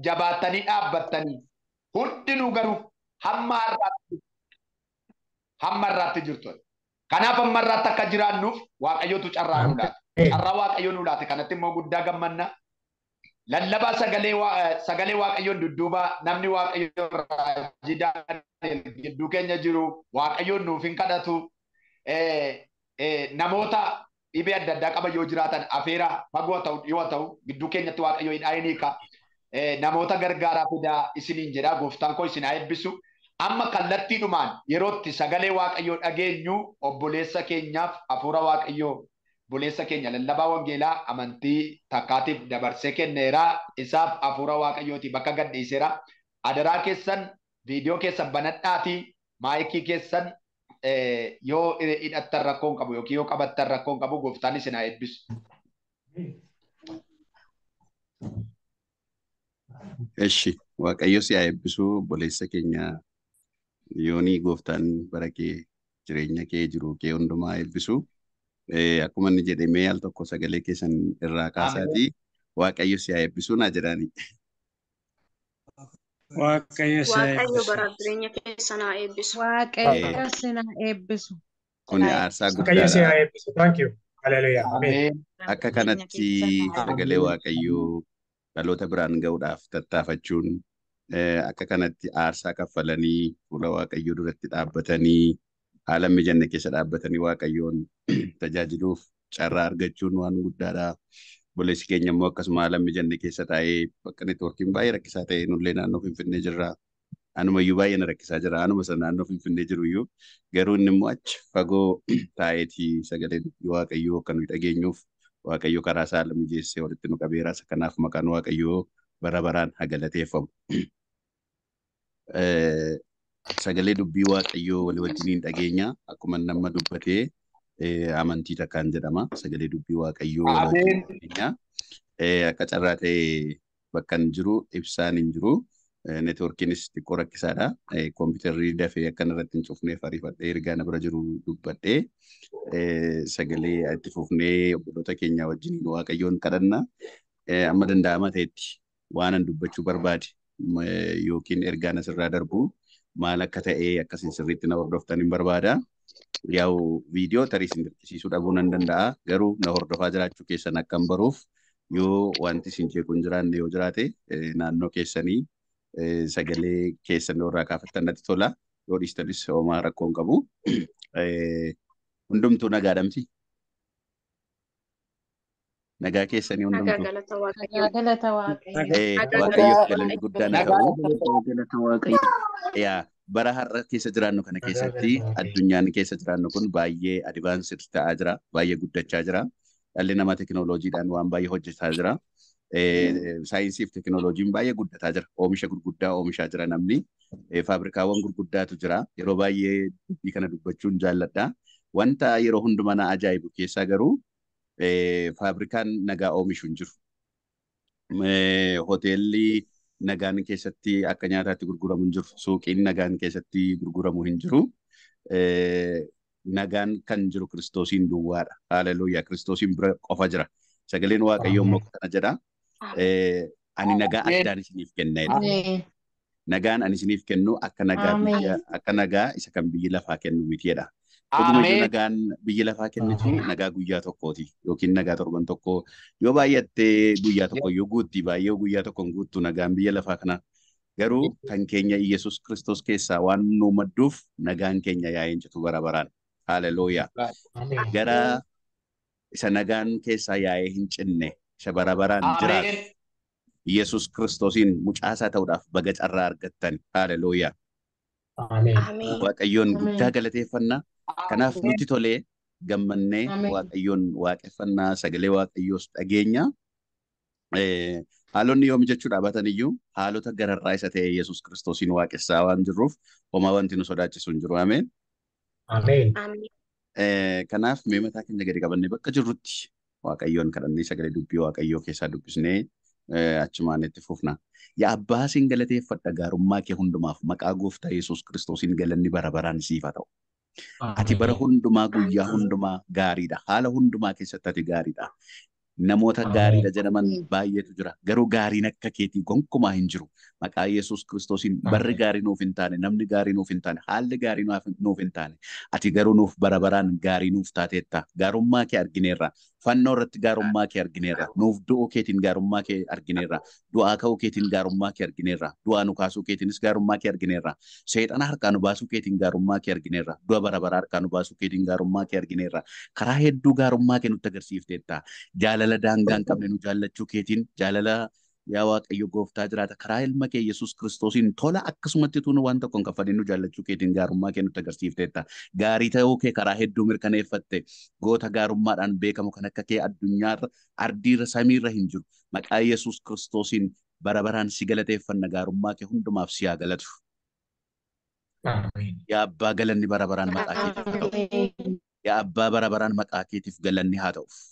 jabaattanii dhaabbattanii hundinuu garuu hamma har'aatti hamma har'aatti jirtu. Kanaaf hamma har'aatti akka jiraannuuf waaqayyootu carraa nu laate. Carraa waaqayyoo nu laate kanatti immoo guddaa gammanna. Lallabaa sagalee waaqayyoon dudduuba namni waaqayyoo irraa gidduu keenya jiru waaqayyoon nuuf hin kadhatu. Namoota dhibee adda addaa qaban yoo jiraatan afeera fagoo ta'u dhiyoo ta'u gidduu keenyatti waaqayyoo hin dhaayin hiika. Eh, namoota gargaaraa fidaa isiniin jedha gooftaan koo isin eebbisu. Amma dhumaan yerootti sagalee waaqayyoo dhageenyu obboleessa keenyaaf hafuura waaqayyoo buleessa keenya lallabaa wangeelaa amantii takkaatiif dabarsee kenneera. Isaaf hafuura waaqayyooti bakka gadhiiseera. Adaraa keessan viidiyoo keessan banadhaatii maayikii keessan eh, yoo hidhattan rakkoon qabu yookiin yoo qabattan rakkoon qabu gooftaan isin haa eebbisu. Eshi waaqayyo si haa eebbisu boleessa keenya yoonii gooftaan bara kee jireenya kee jiru kee hundumaa eebbisu. Akkuma inni jedhemee al tokko sagalee keessan irraa kaasaatii waaqayyo si haa eebbisuu na jedhaani. Waaqayyo bara haa eebbisu. Waaqayyo si haa eebbisu. Akka kanatti sagalee waaqayyoo dhaloota biraan gahuudhaaf tattaafachuun eh, akka kanatti aarsaa kaffalanii fuula waaqayyoo duratti dhaabbatanii haala mijanne keessa dhaabbatanii waaqayyoon tajaajiluuf carraa argachuun waan guddaadha. Buleessi keenya immoo akkasuma haala mijanne keessa taa'ee bakka neetwoorkiin baay'ee rakkisaa ta'e nullee naannoo Finfinnee jirra. Anuma iyyuu baay'ee na rakkisaa jira. Anuma sana naannoo Finfinnee jiru iyyuu garuu inni immoo achi fagoo taa'eetii sagaleen waaqayyoo akka nuyi dhageenyuuf waaqayyo karaa isaa lama jeessee walitti nu qabeeraasa. Kanaaf maqaan waaqayyoo bara baraan hagalateeffamu. Eh, Sagalee dubbii waaqayyoo walii wajjiniin dhageenya. Akkuma nama dubbatee eh, amantii takkaan jedhama. Sagalee dubbii waaqayyoo walii wajjiniin dhageenya. Eh, Akka carraa ta'e bakka hin jiru, ibsaan hin jiru. Eh, networkiinis xiqqoo rakkisaadha. Kompiitarri eh, dafee akkan irratti hin cufnee ariifadhee ergaa na bira jiru dubbadhee eh, sagalee itti fufnee obboloota keenya wajjin waaqayyoon kadhanna. Amma danda'ama ta'etti waanan dubbachuu barbaade yookiin ergaan asirraa darbu maal akka ta'e akkasiin sirriitti na hordoftan hin barbaada. Yaa'u viidiyoo tarii isin dhabuu nan danda'a. Garuu na hordofaa jiraachuu keessan akkam baruuf yoo wanti isin jeequun jiraanne yoo jiraate naannoo keessanii Eh, sagalee keessan irraa kaafattan tola. Yoo dhiistanis homaa rakkoo hin qabu. Eh, hundumtuu nagaadhamti. Nagaa keessanii hundumtuu. Ee, waaqayyoo. Eh, galanni guddaa na qabu. Bara har'a keessa jiraannu kana keessatti addunyaan keessa jiraannu kun baay'ee adivaansir ta'aa jira. Baay'ee guddachaa jira. Dhalli nama teekinooloojiidhaan waan baay'ee hojjetaa jira. Eh, mm. saayinsii fi teekinooloojiin baay'ee guddataa jira. Oomisha gurguddaa oomishaa jira namni. Eh, Faabrikaawwan gurguddaatu jira. Yeroo baay'ee dubbii kana dubbachuun jaalladha. Wanta yeroo hundumaa na ajaa'ibu keessaa garuu eh, faabrikaan nagaa oomishu hin jiru. Hoteelli nagaan keessatti akka nyaataatti gurguramu hin jiru. Suuqiin nagaan keessatti gurguramu hin jiru. Nagaan kan jiru kiristoosiin duwwaadha. Haaleluyyaa kiristoosiin bira qofa jira. Sagaleen waaqayyoo immoo kana jedha. Eh, ani nagaa addaan isiniif kenna Nagaan ani isiniif kennu akka nagaa isa kan biyyi lafaa kennu mitiidha. Ameen. Nagaan biyyi lafaa kennitu nagaa guyyaa tokkooti yookiin nagaa torban tokko yoo baay'ee guyyaa tokkoon guuttu nagaan biyya lafaa kana garuu kan keenya Iyyasuus Kiristoos keessaa waan nu madduuf nagaan keenya citu bara baraan Gara isa nagaan yaa'ee hin cinne shabarabaraan jiraatu Yesus Kiristoosiin mucaasaa ta'uudhaaf baga carraa argattan haalelooyaa. Waaqayyoon guddaa galateeffannaa. Kanaaf nuti tolee gammannee waaqayyoon waaqeffannaa sagalee waaqayyoos dhageenya. Haalonni yoom jechuudha abatan haalota gararraa isa ta'e Yesus Kiristoosiin waaqessaa waan jirruuf homaa wanti nu sodaachisu hin jiru. Ameen. Kanaaf mee mataa keenya gadi qabannee bakka jirrutti waaqayyoon kadhannee sagalee dubbii waaqayyoo keessaa dubbisnee eh, achumaan itti fufna. Yaa abbaa siin galateeffadha eh, gaarummaa kee hundumaaf maqaa gooftaa Yesuus Kiristoosiin galanni ah, bara baraan siif ta'u. Ati bara hundumaa guyyaa hundumaa gaariidha. Haala hundumaa keessatti ati gaariidha. namoota gaariidha jedhaman baay'eetu jira. Garuu gaariin akka keetii gonkumaa hin jiru. Maqaa Yesuus kiristoosiin barri gaarii nuuf hin taane, namni gaarii nuuf hin taane, haalli gaarii nuuf hin taane, ati garuu nuuf bara gaarii nuuf taateetta. Gaarummaa kee argineerra. Fannoo irratti gaarummaa kee argineerra. Nuuf du'uu keetiin gaarummaa kee argineerra. keetiin gaarummaa kee argineerra. Du'aa keetiinis gaarummaa kee argineerra. baasuu keetiin gaarummaa kee argineerra. Du'a bara baraa baasuu keetiin gaarummaa jaalala daangaa hin qabne nu jaallachuu jaalala yaa waaqayyo gooftaa jiraata karaa ilma kee Yesuus kiristoosiin tola akkasumatti tuun waan tokko hin kaffaleen nu jaallachuu keetiin gaarummaa kee nutti agarsiifteetta. Gaarii ta'uu kee karaa hedduu mirkaneeffatte goota gaarummaadhaan beekamu kan akka kee addunyaarra ardiirra samiirra hin jiru maqaa Yesuus kiristoosiin bara baraan si galateeffanna gaarummaa kee hundumaaf si galatu. Yaa abbaa galanni bara baraan maqaa keetiif haa ta'u. Yaa abbaa bara baraan maqaa keetiif galanni haa ta'uuf.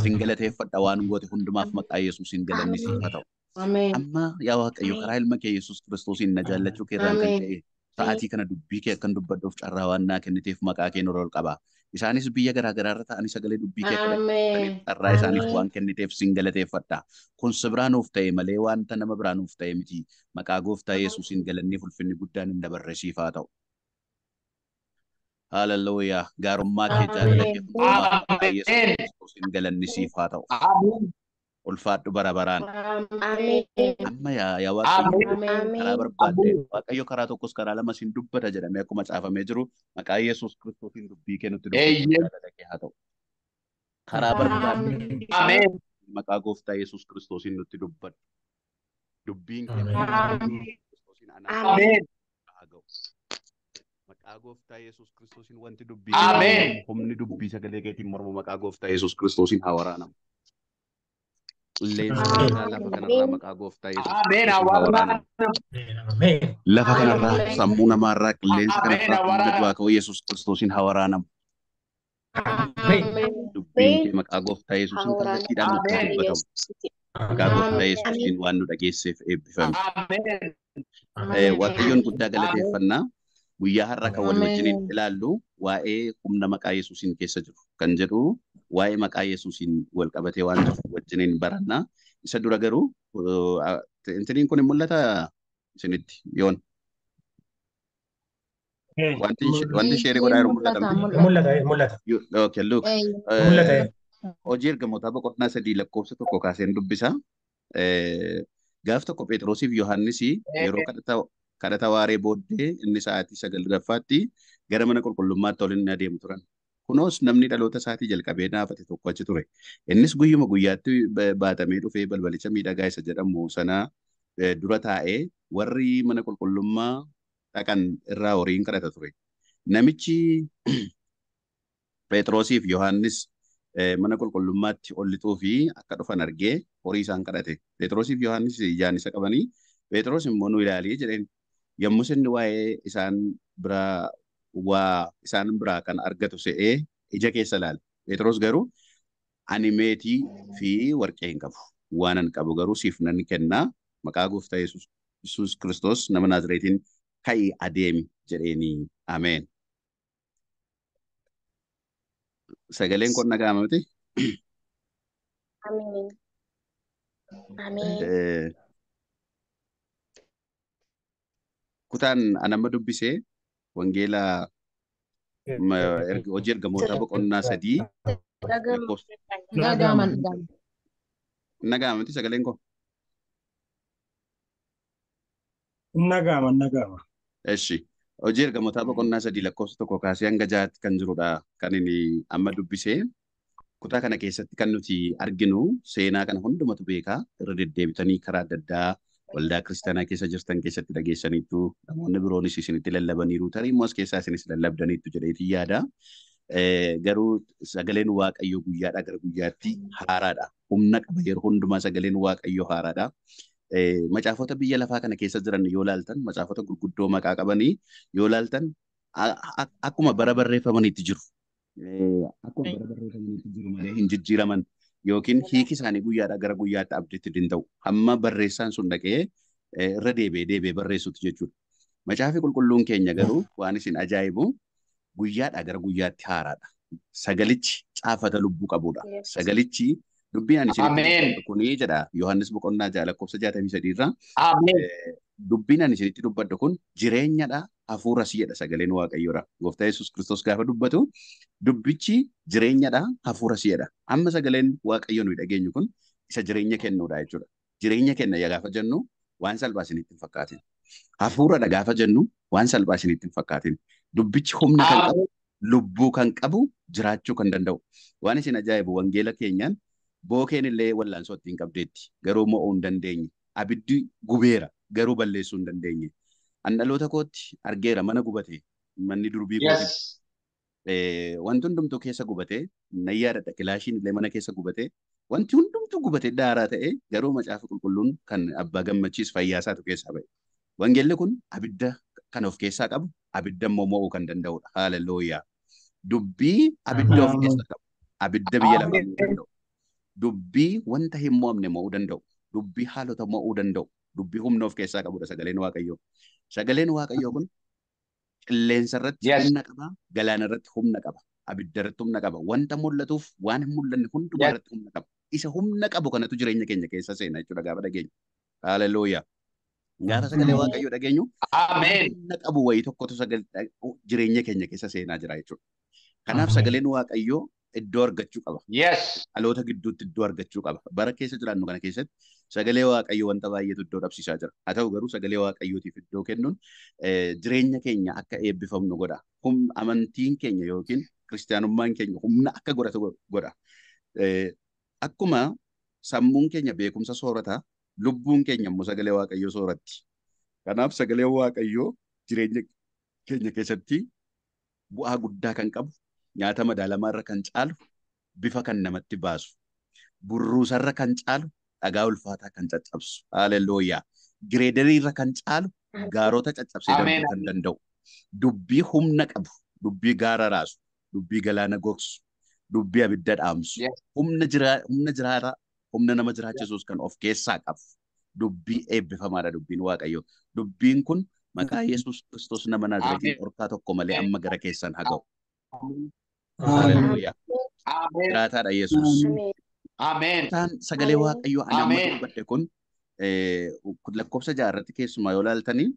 Siin galateeffadha waan goote hundumaaf maqaa Yesuusiin galannisiif haa ta'u. Amma yaa Waaqayyo karaa ilma kee Yesus Kiristoosiin na jaallachuu keerraan kan ta'e sa'aatii kana dubbii kee akkan dubbadhuuf carraa waan naa kenniteef maqaa kee nurra ol qaba. Isaanis biyya garaagaraa irra ta'anii sagalee dubbii kee carraa isaaniif waan kenniteef siin galateeffadha. Kun si biraa ta'e malee wanta nama biraa ta'e miti. Maqaa gooftaa Yesuusiin galannee fulfinni guddaan hin dabarre siif ta'u. Haalallooyaa gaarummaa kee jaallatee yesuusin galannisiif haa ta'u. Ulfaadhu bara baraan. karaa barbaadde karaa tokkos karaa dubbata jedhamee akkuma jiru maqaa Yesuus Kiristoosiin dubbii kennutti dubbatu maqaa gooftaa Yesuus Kiristoosiin wanti gooftaa Yesuus Kiristoosiin haa kanarraa sammuu namaarraa qilleensa kanarraa Yesuus Kiristoosiin haa waraanamu. Dubbiin kee maqaa gooftaa Yesuusiin kallattiidhaan guddaa galateeffannaa. guyyaa harra kan wal wajjiniin ilaallu waa'ee humna maqaa Yesuusiin keessa jiru kan jedhu waa'ee maqaa Yesuusiin wal qabatee waan jiru wajjiniin baranna. Isa dura garuu uh, intiniin kun hin mul'ata isinitti yoon. Wanti isheen godhaa jiru mul'ata. Mul'ata. Mul'ata. Okay, uh, Hojii ergamootaa boqonnaa sadii lakkoofsa tokko kaaseen dubbisa. Uh, gaaf tokko Phexrosiif Yohaannis yeroo kadhata kadhata waaree booddee inni sa'aatii sagalgaffaatti gara mana qulqullummaatti olinni adeemu turan. Kunoos namni dhaloota isaatii jalqabee naafate tokko achi ture. Innis guyyuma guyyaatti baatamee dhufee balbalicha miidhagaa isa jedhamu sana e, dura taa'ee warri mana qulqullummaa dhaqan irraa horiin kadhata ture. Namichi Phexrosiif Yohaannis e, mana qulqullummaatti ollituu fi akka dhufan argee horii isaan kadhate. Phexrosiif Yohaannis ijaan isa qabanii Phexros immoo nu ilaalee jedheen yommuu inni waa'ee isaan biraa kan argatu se'ee ija keessa laala. Pheexroos garuu ani fi warqee hin qabu. Waanan qabu garuu siif nan kennaa maqaa gooftaa yesus Kiristoos nama Naazireetiin ka'ii adeemi jedheeni. Ameen. Sagaleen qonna gaama miti? Ameen. Ameen. kutaan anamma dubbisee wangeela hojii ergamoota boqonnaa sadii. Nagaaman boqonnaa sadii lakkoofsa tokko kaasee hanga jaatti kan jirudha kan amma dubbisee. Kutaa kana keessatti kan nuti arginu seenaa kana hundumatu beekaa irra deddeebitanii karaa adda addaa waldaa kiristaanaa keessa jirtan keessatti dhageessaniitu namoonni biroonis isinitti lallabaniiru tarii as keessaa isinis lallabdaniitu jedheetiin yaada. Garuu sagaleen waaqayyoo guyyaadhaa gara guyyaatti haaraadha. Humna qaba yeroo hundumaa sagaleen waaqayyoo haaraadha. Macaafota biyya lafaa kana keessa jiran yoo ilaaltan macaafota gurguddoo maqaa qabanii yoo ilaaltan akkuma bara barreeffamaniitti jiru. Akkuma bara barreeffamaniitti jiru malee hin jijjiiraman. yookiin hiiki isaanii guyyaadhaa gara guyyaatti abdeetti hin ta'u. Hamma barreessaan sun dhaqee eh, irra deebee deebi'ee barreessuuti jechuudha. Macaafi qulqulluun keenya garuu waan isin ajaa'ibu guyyaadhaa gara guyyaatti haaraadha. Sagalichi caafata lubbuu qabudha. Sagalichi dubbii ani isin kun jedha Yohaannis Boqonnaa jaalakkofsa jaatamii sadiirraa. dubbiin ani isinitti dubbadhu kun jireenyadha hafuura si'edha sagaleen waaqayyoodha. Gooftaa Yesuus Kiristoos gaafa dubbatu dubbichi jireenyadha hafuura si'edha. Amma sagaleen waaqayyoo nuyi dhageenyu kun isa jireenya kennu jechuudha. Jireenya kenna yaa gaafa jennu waan salphaa isinitti hin Hafuuradha gaafa jennu waan salphaa isinitti hin Dubbichi humna kan qabu, lubbuu kan qabu, jiraachuu kan danda'u. Waan isin ajaa'ibu wangeela keenyaan bookeen illee wal'aansoo ittiin qabdeetti. Garuu mo'uu hin dandeenye. Abiddi gubeera. garuu balleessuu hin dandeenye. An dhaloota kootti argeera mana gubate manni durbii kootti eh, wanti hundumtuu keessa gubate nayyaadha kilaashiin illee mana keessa gubate wanti hundumtuu gubate daaraa ta'e garuu macaafa qulqulluun kan abbaa gammachiis fayyaasaatu keessaa ba'e. Wangeelli kun abidda kan of keessaa qabu abidda immoo mo'uu kan Haala Dubbii abidda of keessaa qabu. Abidda biyya danda'u. Dubbii wanta hin mo'amne mo'uu danda'u. Dubbii haalota mo'uu danda'u. dubbii humna of keessaa qabudha sagaleen waaqayyoo. Sagaleen waaqayyoo kun qilleensa humna qaba, galaana humna qaba, abidda humna qaba. Wanta mul'atuuf waan hin mul'anne humna qaba. Isa humna qabu kanatu jireenya keenya keessa seena jechuudha gaafa dhageenyu. Haalelooyyaa. Gaafa sagalee waaqayyoo dhageenyu humna qabu wayii jireenya keenya keessa seenaa jira jechuudha. Kanaaf sagaleen waaqayyoo iddoo argachuu qaba. Dhaloota gidduutti iddoo argachuu qaba. Bara keessa jiraannu kana keessatti sagalee waaqayyoo wanta baay'eetu iddoo dhabsiisaa jira. Haa ta'u garuu sagalee waaqayyootiif iddoo kennuun eh, jireenya keenya akka eebbifamnu godha. Amantiin keenya yookiin kiristaanummaan keenya humna akka godhatu godha. Eh, akkuma sammuun keenya beekumsa soorata lubbuun keenya immoo sagalee waaqayyoo sooratti. Kanaaf sagalee waaqayyoo jireenya keenya keessatti bu'aa guddaa kan qabu nyaata madaalamaa irra kan caalu bifa kan namatti baasu burruusarra kan caalu dhagaa ulfaataa kan caccabsu. Haalelooyaa. Gireedarii irra kan caalu gaarota caccabsee darbuu kan danda'u. Dubbii humna qabu, dubbii gaara raasu, dubbii galaana gogsu, dubbii abidda dhaamsu. Humna jiraataa, humna nama jiraachisus kan of keessaa qabu. Dubbii eebbifamaadha dubbiin waaqayyoo. Dubbiin kun maqaa mm-hmm. Yesuus Kiristoos nama Naazreetiin orkaa tokko malee amma gara keessan haga'u. Jiraataadha Isaan sagalee waaqayyoo ana amma dubbadde kun eh, lakkoofsa jaarratti keessumaa yoo laaltanii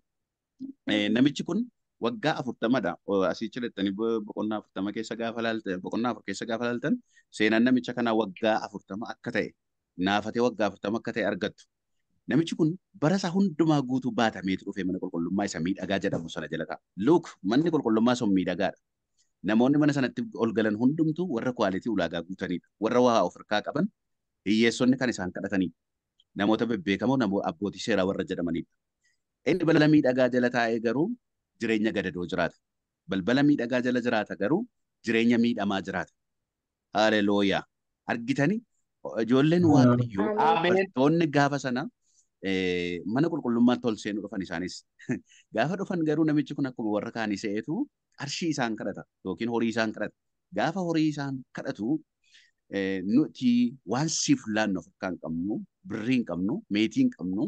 eh, namichi kun waggaa afurtamadha. boqonnaa afurtama keessa gaafa laaltan boqonnaa afur keessa gaafa laaltan seenaan namicha kanaa waggaa afurtama akka ta'e naafatee waggaa afurtama akka ta'e argattu. Namichi kun bara isaa hundumaa guutuu baatameetu dhufee mana qulqullummaa isa miidhagaa jedhamu sana jala ta'a. Luuk manni qulqullummaa sun miidhagaadha. Namoonni mana sanatti ol galan hundumtuu warra kwaalitii ulaagaa guutanidha. Warra waa of qaban hiyyeessonni kan isaan kadhatanidha. Namoota bebbeekamoo abbootii seeraa warra jedhamanidha. Inni balbala miidhagaa jala taa'ee garuu jireenya gadadoo jiraata. Balbala miidhagaa jala jiraata garuu jireenya miidhamaa jiraata. Haalelooyaa. Argitanii ijoolleen waaqayyoo toonni gaafa sana Eh, mana qulqullummaatti ol seenuu dhufan isaanis gaafa dhufan garuu namichi kun akkuma warra kaanii se'etu qarshii isaan kadhata yookiin horii isaan kadhata. Gaafa horii isaan kadhatu eh, nuti waan siif laannu akka hin qabnu, birrii hin qabnu, meetii hin qabnu,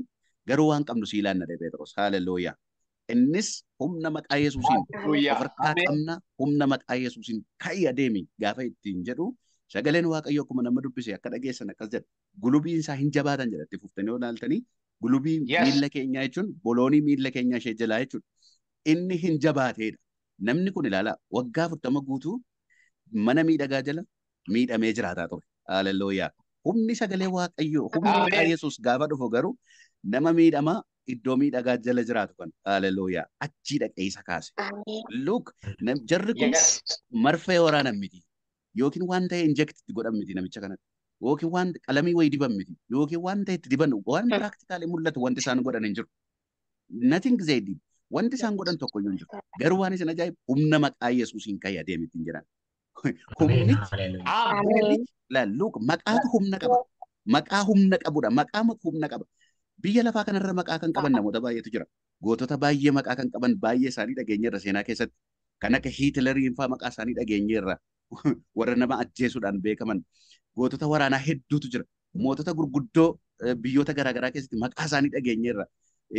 garuu waan qabnu sii laanna dha Pheexroos. Haalelooyyaa. Innis humna maqaa Yesuusiin ofirkaa qabna humna maqaa Yesuusiin ka'ii adeemi gaafa ittiin jedhu sagaleen Waaqayyoo akkuma nama dubbise akka dhageessan akkas jedha. Gulubiin isaa hin jabaatan jedha itti yoo ilaaltanii gulubii miilla keenyaa jechuun boloonii miilla keenyaa ishee jalaa jechuudha. Inni hin jabaateedha. Namni kun ilaalaa waggaa furtama guutuu mana miidhagaa jala miidhamee jiraataa ture. Haalallooyyaa. Humni sagalee waaqayyoo humni maqaa Yesuus gaafa dhufu garuu nama miidhamaa iddoo miidhagaa jala jiraatu kan haalallooyyaa Achi dhaqee isa kaase. Luuk jarri kun marfee waraana miti yookiin waan ta'e injektitti godhan namicha kana. yookiin waan qalamii wayii diban miti yookiin waan ta'e itti diban waan hmm. piraaktikaali mul'atu wanti isaan godhan hin jiru. wanti isaan godhan tokko iyyuu hin jiru. Garuu waan isin ajaa'ibu humna maqaa Yesuusiin ka'ee adeeme ittiin jedhan. Humnichi maqaatu humna qaba. Maqaa humna qabudha. Maqaa humna qaba. Biyya lafaa kanarra maqaa kan qaban namoota baay'eetu jira. Gootota baay'ee maqaa kan qaban baay'ee isaanii dhageenyeerra seenaa keessatti. Kan akka Hiitilariin fa'aa maqaa isaanii dhageenyeerra. Warra nama ajjeesuudhaan beekaman. gootota waraanaa hedduutu jira. Mootota gurguddoo eh, biyyoota garaagaraa keessatti maqaa isaanii dhageenyeerra.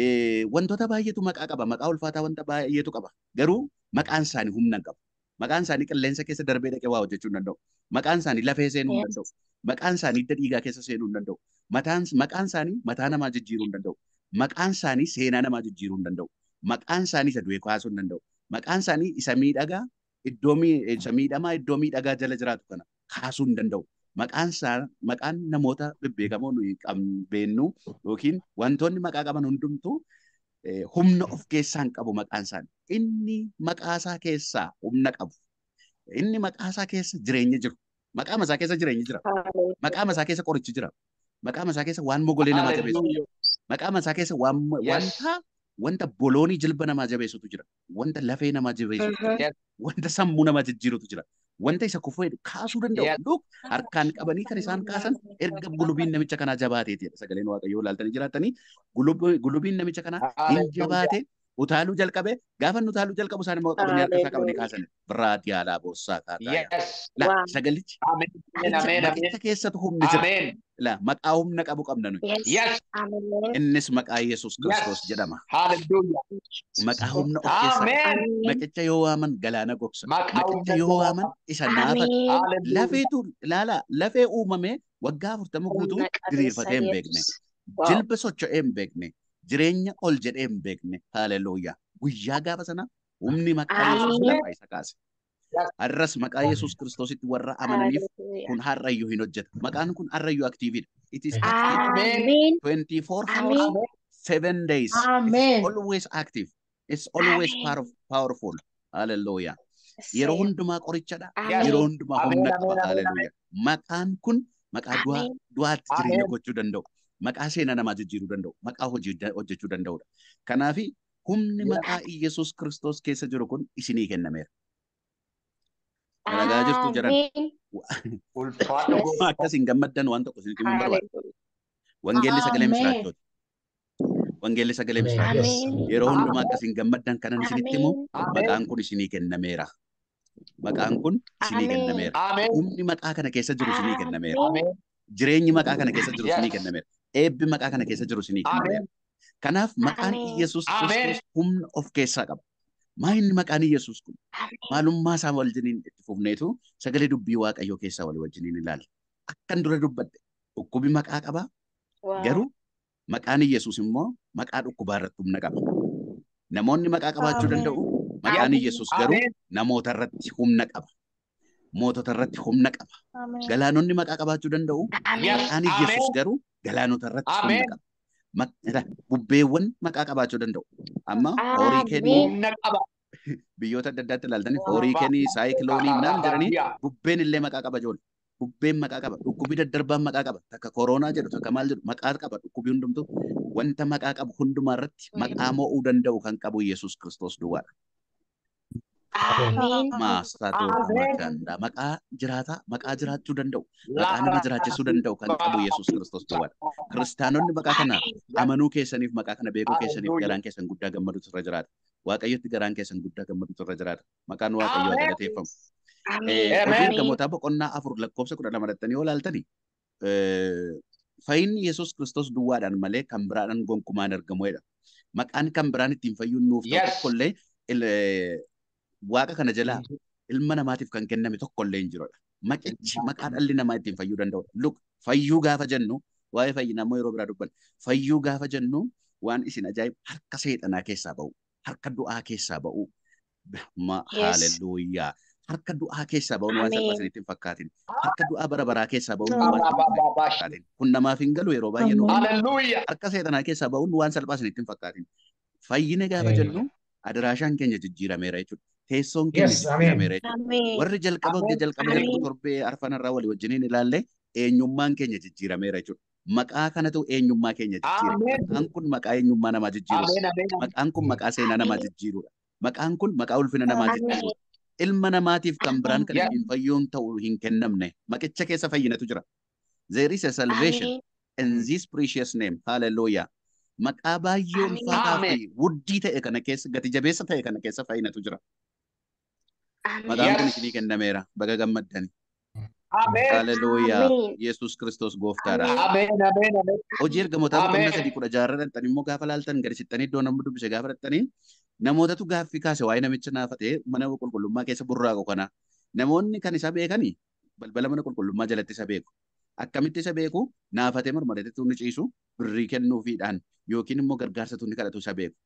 Eh, wantoota baay'eetu maqaa qaba. Maqaa ulfaataa wanta baay'eetu qaba. Garuu maqaan isaanii humna qaba. Maqaan isaanii qilleensa keessa darbee dhaqee waa hojjechuu hin danda'u. Maqaan isaanii lafee seenuu hin danda'u. Maqaan isaanii hidda dhiigaa keessa seenuu hin danda'u. Maqaan isaanii mataa namaa jijjiiruu hin danda'u. Maqaan isaanii seenaa namaa jijjiiruu hin danda'u. Maqaan isaanii eh, miidhagaa jala kaasuu danda'u. maqaan namoota bebbeekamoo nuyi qabeennu yookiin wantoonni maqaa qaban hundumtuu eh, humna of keessaan qabu maqaan isaa inni maqaa isaa keessaa humna qabu inni maqaa isaa keessa jireenya jiru maqaa masaa keessa jireenyi jira maqaa qorichi jira maqaa masaa keessa waan mogolee namaa jabeessu maqaa wanta boloonii jilba namaa jabeessutu jira wanta lafee namaa jabeessutu jira uh-huh. wanta sammuu namaa jijjiirutu jira wanta isa kufuudhe kaasuu danda'u harkaan qabanii kan isaan kaasan erga gulubiin namicha kanaa jabaateetidha. Sagaleen Waaqayyoo ilaaltanii jiraatanii gulubiin namicha kanaa hin jabaate utaaluu jalqabe gaafa nu utaaluu jalqabu isaan immoo qabanii harka isaa qabanii kaasan biraatii alaa boossaa taataa. La sagalichi isa keessatu humni jira. maqaa humna qabu qabnanu. Innis maqaa Yesuus Kiristoos jedhama. Maqaa humna of keessaa Maqicha yoo waaman galaana gogsa. Maqicha yoo waaman isa Lafee Lafeetu ilaala lafee uumamee waggaa afurtama guutuu diriirfatee hin beekne. Jilba socho'ee hin jireenya ol jedheen beekne haaleluyyaa guyyaa gaafa sana humni maqaa yesuus lafaa isa kaase. Arras maqaa yesuus kiristoositti warra amananiif kun har'ayyuu hin hojjetu. Maqaan kun har'ayyuu aktiiviidha. It is 24 7 days. always active. always powerful. Yeroo hundumaa qorichadha. Yeroo hundumaa humna qaba. Hallelujah. Maqaan kun maqaa du'aatti jireenya gochuu danda'u. maqaa seenaa namaa jijjiiruu danda'u, maqaa hojii hojjechuu danda'udha. Kanaafi humni maqaa Iyyasuus Kiristoos keessa jiru kun isinii kennameera. Garagaa gammaddan waan tokko isin himuun Wangeelli sagalee misraachooti. Yeroo hundumaa akkas gammaddan kanan isinitti himu maqaan kun isinii Maqaan kun isinii kennameera. Humni maqaa kana keessa jiru isinii kennameera. Jireenyi maqaa kana keessa jiru isinii kennameera. eebbi maqaa kana keessa jiru sinii Kanaaf maqaan Yesuus humna of keessaa qaba. Maayinni maqaan Yesuus kun maalummaa isaa wal itti fufneetu sagalee dubbii Waaqayyoo keessaa walii wajjiniin ilaalla. Akkan dura dubbadde dhukkubi maqaa qaba. Garuu maqaan Yesuus immoo maqaa dhukkubaa irratti humna qaba. Namoonni maqaa qabaachuu danda'u. Maqaan Yesuus garuu namoota irratti humna qaba. mootota irratti humna qaba. Galaanonni maqaa qabaachuu danda'u. Maqaan Yesuus garuu galaanota irratti humna qaba. Bubbeewwan maqaa qabaachuu danda'u. Amma horii kennuu biyyoota adda addaatti ilaaltanii horii kennii saayikiloonii midhaan jedhanii bubbeen illee maqaa qaba ijoollee. Bubbeen maqaa qaba. Dhukkubni daddarbaan maqaa qaba. Takka kooroonaa jedhu takka maal jedhu maqaa qaba. Dhukkubii hundumtuu wanta maqaa qabu hundumaa irratti maqaa mo'uu danda'u kan qabu Yesuus Kiristoos duwwaadha. Ah, Maasxaa tooftummaa ah, maqaa jiraataa maqaa jiraachuu danda'u maqaa nama jiraachisuu danda'u kan qabu Yesuus Kiristoos duwwaadha. Kiristaanonni maqaa kana amanuu keessaniif maqaa kana beekuu keessaniif garaan keessan guddaa gammaduutu irra jiraata. Waaqayyotti garaan keessan guddaa gammaduutu eh, irra jiraata. Maqaan Waaqayyoo galateeffamu. Hojiin gamootaa boqonnaa afur lakkoofsa kudha lama dhattanii olaaltanii eh, fayinni Yesuus Kiristoos duwwaadhaan malee kan biraan gonkumaan argamedha. Maqaan kan biraan ittiin fayyuun nuuf ta'u tokkollee waaqa kana jalaa ilma namaatiif kan kenname tokkollee hin jirudha. Maqichi maqaa dhalli namaa ittiin fayyuu danda'udha. Luk fayyu gaafa jennu waa'ee fayyina immoo yeroo biraa dubbanna. Fayyu gaafa jennu waan isin ajaa'ib harka seexanaa keessaa ba'u harka du'aa keessaa Harka du'aa keessaa waan salphaa fakkaatin. Harka du'aa bara baraa keessaa waan salphaa fakkaatin. Kun namaaf hin galu yeroo baay'ee Harka seexanaa keessaa ba'uun waan salphaa isinitti hin fakkaatin. Fayyina jennu keenya jijjiirameera jechuudha. teessoon keenya warri jalqaba jalqaba torbee arfan irraa walii wajjiniin ilaalle eenyummaan keenya jijjiirameera jechuudha. Maqaa kanatu eenyummaa keenya jijjiira. Maqaan kun maqaa eenyummaa namaa jijjiiru. Maqaan kun maqaa seenaa namaa jijjiirudha. Maqaan kun maqaa ulfina namaa jijjiirudha. Ilma namaatiif kan biraan kan ittiin fayyoon ta'u hin kennamne maqicha keessa fayyinatu jira. There is a salvation in this precious name. Hallelujah. Maqaa baay'ee ulfaataa fi wuddii ta'e kana keessa gati jabeessa fayyinatu jira. Maqaan kun isinii kennameera. Baga gammaddani. Haleluuyaa. Yesuus Kiristoos gooftaadha. Hojii ergamootaa boqonnaa sadii kudha jaarraa dhanxan immoo gaafa laaltan gadi iddoo namni dubbise gaafa dhanxaniin namootatu gaaffii kaase waa'ee namicha naafatee mana qulqullummaa keessa burraaqu kana. Namoonni kan isa beekani balbala mana qulqullummaa jalatti isa beeku. Akkamitti isa beeku naafatee marmareetti tunni ciisu birrii kennuufiidhaan yookiin immoo gargaarsa tunni kadhatu isa beeku.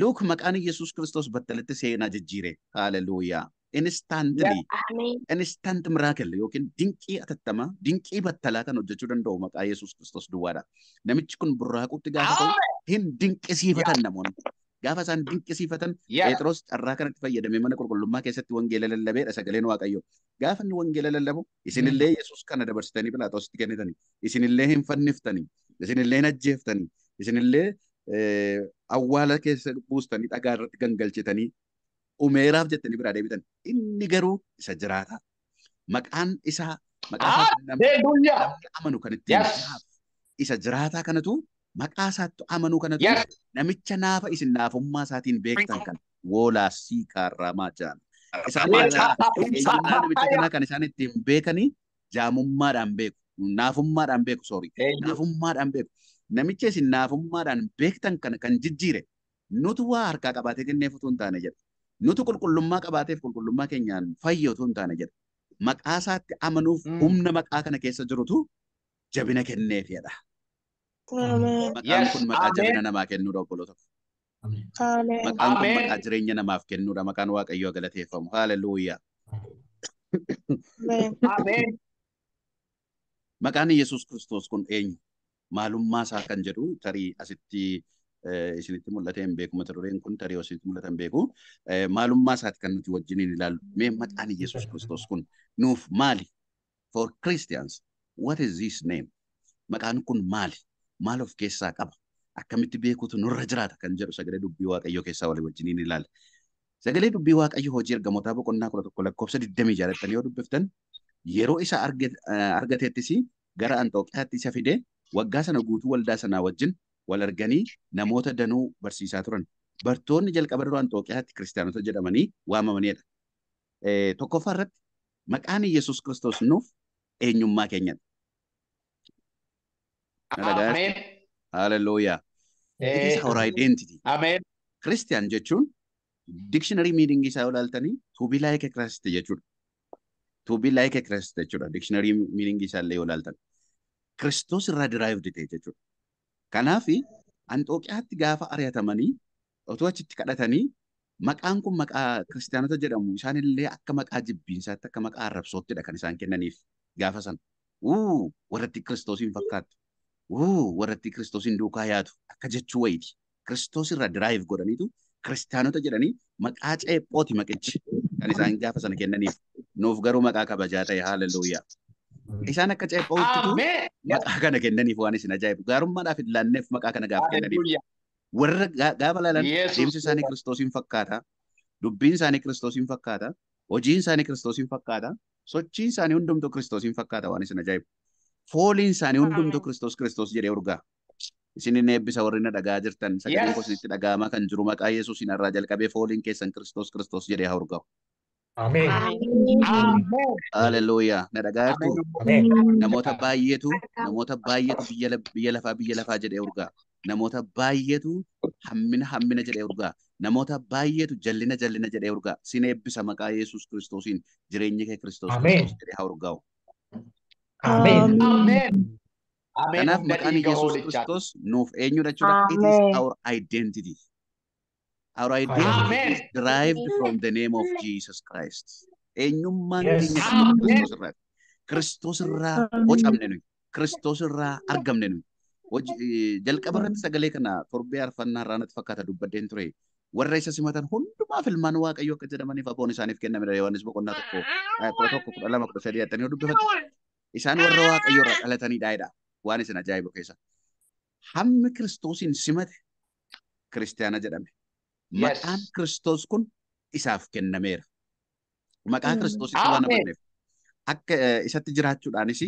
Luuk maqaan Yesuus Kiristoos battalatti seenaa jijjiire. Haleluuyaa. Inistaantii inistaantii miraakilli yookiin dinqii atattamaa dinqii battalaa kan hojjechuu danda'u maqaa Yesuus Kiristoos duwwaadha. Namichi kun burraaquutti gaafa ta'u oh! hin dinqisiifatan namoonni. Gaafa isaan dinqisiifatan Phexros carraa kanatti fayyadamee mana qulqullummaa keessatti wangeela lallabeedha sagaleen Waaqayyoo. Gaafa inni lallabu isinillee mm. Yesuus kana dabarsitanii Philaatoositti kennitanii isinillee hin fanniftanii isinillee hin ajjeeftanii isinillee eh, awwaala keessa buustanii dhagaa irratti gangalchitanii umeeraaf jettanii biraa deebitan. Inni garuu isa jiraata. Maqaan isaa maqaa amanuu kan ittiin isa jiraataa kanatu maqaa amanuu kanatu namicha naafa isin naafummaa isaatiin beektan kan woolaa siiqaarraa jedhan. Namicha kanaa kan isaan ittiin beekanii jaamummaadhaan beeku. Naafummaadhaan beeku Naafummaadhaan Namicha isin beektan kana kan jijjiire nutu waa harkaa qabaatee kennee utuu hin taane jedha. nuti qulqullummaa qabaateef qulqullummaa keenyaan fayyadu hin taane jedha. Maqaa isaatti amanuuf mm. humna maqaa kana keessa jirutu jabina kenneefidha. Maqaan kun maqaa jabina namaa kennuudha obboloota. Maqaan kun maqaa jireenya namaaf kennuudha. Maqaan Waaqayyoo galateeffamu. Haaleluyyaa. Maqaan Yesuus Kiristoos kun eenyu? Maalummaa isaa kan jedhu tarii asitti Eh, ishinitti mul'ate hin beeku mata dureen kun tarii ishinitti mul'ata hin beeku eh, maalummaa kan nuti wajjiniin ilaallu mee maqaan Iyyasuus Kiristoos kun nuuf maali for Christians wat is this name maqaan kun maali maal of keessaa qaba akkamitti beekutu nurra jiraata kan jedhu sagalee dubbii waaqayyoo keessaa walii wajjiniin ilaalla. Sagalee dubbii waaqayyoo hojii ergamootaa boqonnaa kudha tokko lakkoofsa digdamii jaalatanii yoo dubbiftan yeroo isa eh, argatettis gara Anxooqiyaatti isa fide waggaa sana guutuu waldaa sanaa wajjin wal arganii namoota danuu barsiisaa turan. Bartoonni jalqaba duraan Anxooqiyaatti kiristaanota jedhamanii waamamanidha. Tokkoffaa irratti maqaan Iyyasuus Kiristoos nuuf eenyummaa keenyadha. Ameen. jechuun isaa like jechuudha. isaa Kiristoos irraa diraayivdi jechuudha. Kanaaf Anxooqiyaatti gaafa ari'atamanii otoo achitti kadhatanii maqaan kun maqaa kiristaanota jedhamu isaan illee akka maqaa jibbiinsaatti akka maqaa arrabsoottidha kan isaan kennaniif gaafa sana. Wuu warratti kiristoosiin fakkaattu. Wuu warratti kiristoosiin duukaa yaadu akka jechuu wayiiti. Kiristoos irra diraayiv godhaniitu kiristaanota jedhanii maqaa ceephooti maqichi kan isaan gaafa sana kennaniif. Nuuf garuu maqaa kabajaa ta'e haaleluyyaa. Mm-hmm. Isaan akka ajaa'ibbaawwattu kana kennaniif waan isin ajaa'ibu. Gaarummaadhaaf ilaalleef maqaa kana gaafa kennaniif. Warra gaafa laalan adeemsi isaanii kiristoosiin fakkaata. Dubbiin isaanii kiristoosiin fakkaata. Hojiin isaanii kiristoosiin fakkaata. Sochiin isaanii hundumtuu kiristoosiin fakkaata waan isin ajaa'ibu. Fooliin isaanii hundumtuu kiristoos kiristoos jedhee urgaa. Isin inni eebbisa warri na dhagaa jirtan sagaleen kosinitti dhaga'amaa kan jiru maqaa Yesuus hin irraa jalqabee fooliin keessan kiristoos kiristoos jedhee haa urgaa'u. Ameen. Haleluuyaa. Na dhaga'attu. Namoota namoota baay'eetu biyya lafaa biyya lafaa jedhee urgaa. Namoota baay'eetu hammina hammina jedhee urgaa. Namoota baay'eetu jallina jallina jedhee urgaa. Sin eebbisa maqaa Yesuus Kiristoosiin jireenya kee Kiristoos jedhee haa Ameen. Kanaaf maqaan Yesuus Kiristoos nuuf eenyudha jechuudha. It is our identity. Our identity is derived from the name of Jesus Christ. Eenyummaan keenya Kiristoos irraati. Kiristoos irraa bocamne nuyi. Kiristoos irraa argamne nuyi. Jalqaba irratti sagalee kana torbee arfannaa irraa natti fakkaata dubbadeen ture. Warra isa simatan hundumaa ilmaan Waaqayyoo akka jedhamaniif aboon isaaniif kenname Yohaannis boqonnaa tokko kudha tokko Isaan warra Waaqayyoo irra dhalatanii dhaayidha. Waan isin ajaa'iba keessa. Hammi Kiristoosiin simate Kiristaana jedhame. maqaan Kiristoos kun isaaf kennameera. Maqaa Kiristoos isa waan amanneef akka eh, isatti jiraachuudhaanis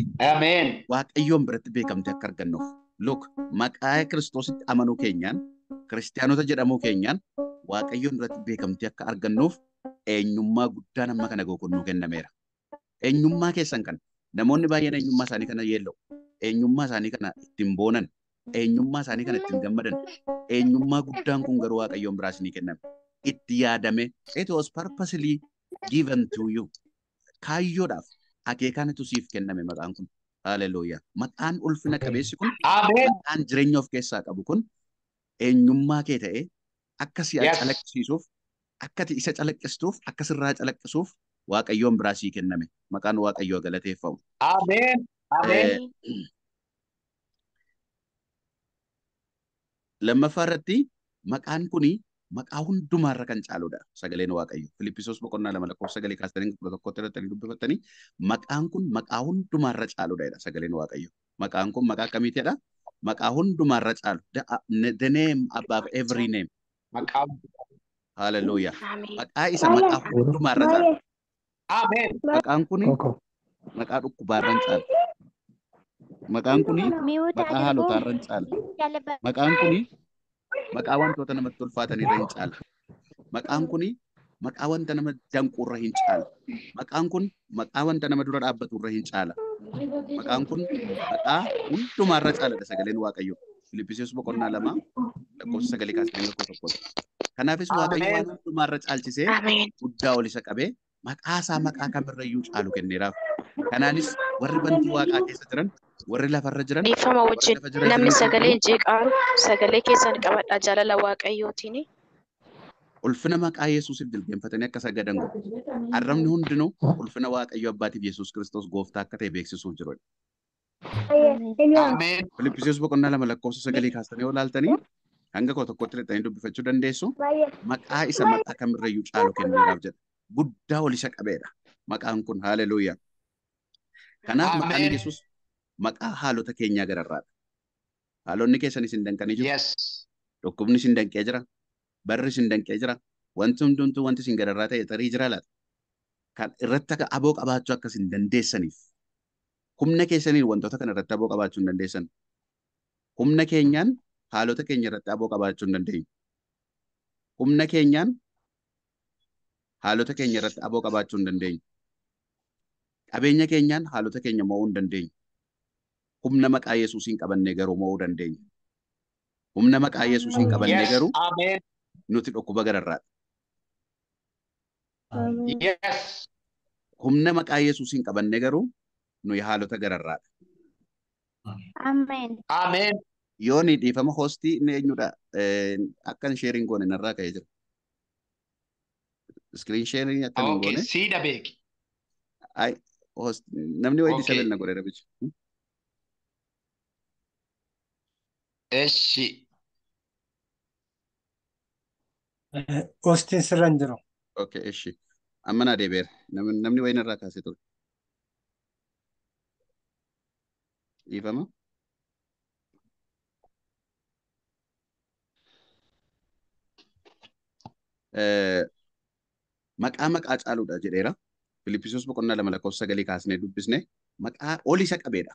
waaqayyoon biratti beekamte akka argannuuf. maqaa Kiristoositti amanuu keenyaan, kiristiyaanota jedhamuu keenyaan waaqayyoon biratti beekamtii akka argannuuf eenyummaa guddaan amma kana gookonnuu kennameera. Eenyummaa keessan kana namoonni baay'een eenyummaa isaanii kana yeella'u. Eenyummaa isaanii kana ittiin boonan eenyummaa isaanii kan ittiin gammadan eenyummaa guddaan kun garuu waaqayyoon biraas ni kenname itti yaadame it purposely given to you kaayyoodhaaf akeekaanitu siif kenname maqaan kun hallelujah maqaan ulfina qabeessi kun maqaan jireenya of keessaa qabu kun eenyummaa kee ta'ee akka calaqqisiisuuf akkati isa calaqqistuuf akkasirraa calaqqisuuf waaqayyoon biraa kenname maqaan waaqayyoo galateeffamu. Ameen. Ameen. Eh, Lammaffaa irratti maqaan kun maqaa hundumaarra kan caaludha. Sagaleen Waaqayyo. Filippisos boqonnaa lama lakkoofsa sagalee kaastanii kudha tokkotti irratti dubbifattanii maqaan kun maqaa hundumaarra caaludha sagaleen Waaqayyo. Maqaan kun maqaa akkamiitidha? Maqaa hundumaarra caalu. Uh, the name above every name. Maqaa Hallelujah. Maqaa isa maqaa hundumaarra caalu. Maqaan kuni maqaa dhukkubaarra caalu. Maqaan kuni maqaa haalotaa irra hin caala. Maqaan kuni maqaa wantoota namatti ulfaatan hin caala. Maqaan kun maqaa wanta nama danqu irra hin caala. Maqaan kun maqaa wanta nama dura dhaabbatu irra hin caala. Maqaan kun maqaa hundumaa irra caaladha sagaleen Waaqayyoo. Filippisiis boqonnaa lamaa lakkoofsa sagalii kaasanii tokko tokko. Kanaafis Waaqayyo waan hundumaa irra caalchisee guddaa ol isa qabee maqaa isaa maqaa kamirrayyuu caalu kenneeraaf. Kanaanis warri bantii Waaqaa keessa jiran warri lafarra jiran. Dhiifama wajjin namni sagalee hin jeeqaaru sagalee keessan qabadha jaalala waaqayyootiin. Ulfina maqaa Yesuusiif jilbeenfatanii akka sagadan godhu. Arrabni hundinuu ulfina Waaqayyo Abbaatiif Yesuus Kiristoos gooftaa akka ta'e beeksisuu jiru. Filippisiis boqonnaa lama lakkoofsa sagalii kaastanii yoo hanga koo tokkotti lixanii dubbifachuu dandeessu. Maqaa isa maqaa kamirrayyuu caalu kennuudhaaf jedha. Guddaa ol isha qabeedha. Maqaan kun haaleluyyaa. Kanaaf maqaan Yesuus maqaa haalota keenyaa gararraadha. Haalonni keessan isin danqanii jiru. Dhukkubni isin danqee jira. Barri isin danqee jira. Wanti hundumtuu wanti isin gararraa ta'e tarii jira laata? Kan irratti akka aboo qabaachuu akka isin dandeessaniif. Humna keessaniin wantoota kana irratti aboo qabaachuu hin dandeessan. Humna keenyaan haalota keenya irratti aboo qabaachuu hin dandeenyu. Humna keenyaan haalota keenya irratti aboo qabaachuu hin dandeenyu. Qabeenya keenyaan haalota keenya mo'uu hin dandeenyu. humna maqaa Yesuus hin qabannee garuu mo'uu dandeenya. Humna maqaa Yesuus hin qabannee garuu nuti dhukkuba gararraadha. Humna maqaa Yesuus hin qabannee garuu nuyi haalota gararraadha. Ameen. Yoo ni dhiifama hoostii inni Akkan sheeriin goone narraa ka'ee jira. Namni Eşi. Ostiin eh, sirra hin jiru. Okay, eshi. Amman adee Namni wayii narraa kaase ture. Eh, maqaa maqaa caaluudha jedheera. Filippisiinos boqonnaa lama lakkoofsa sagalii kaasnee dubbisne. Maqaa ol isa qabeedha.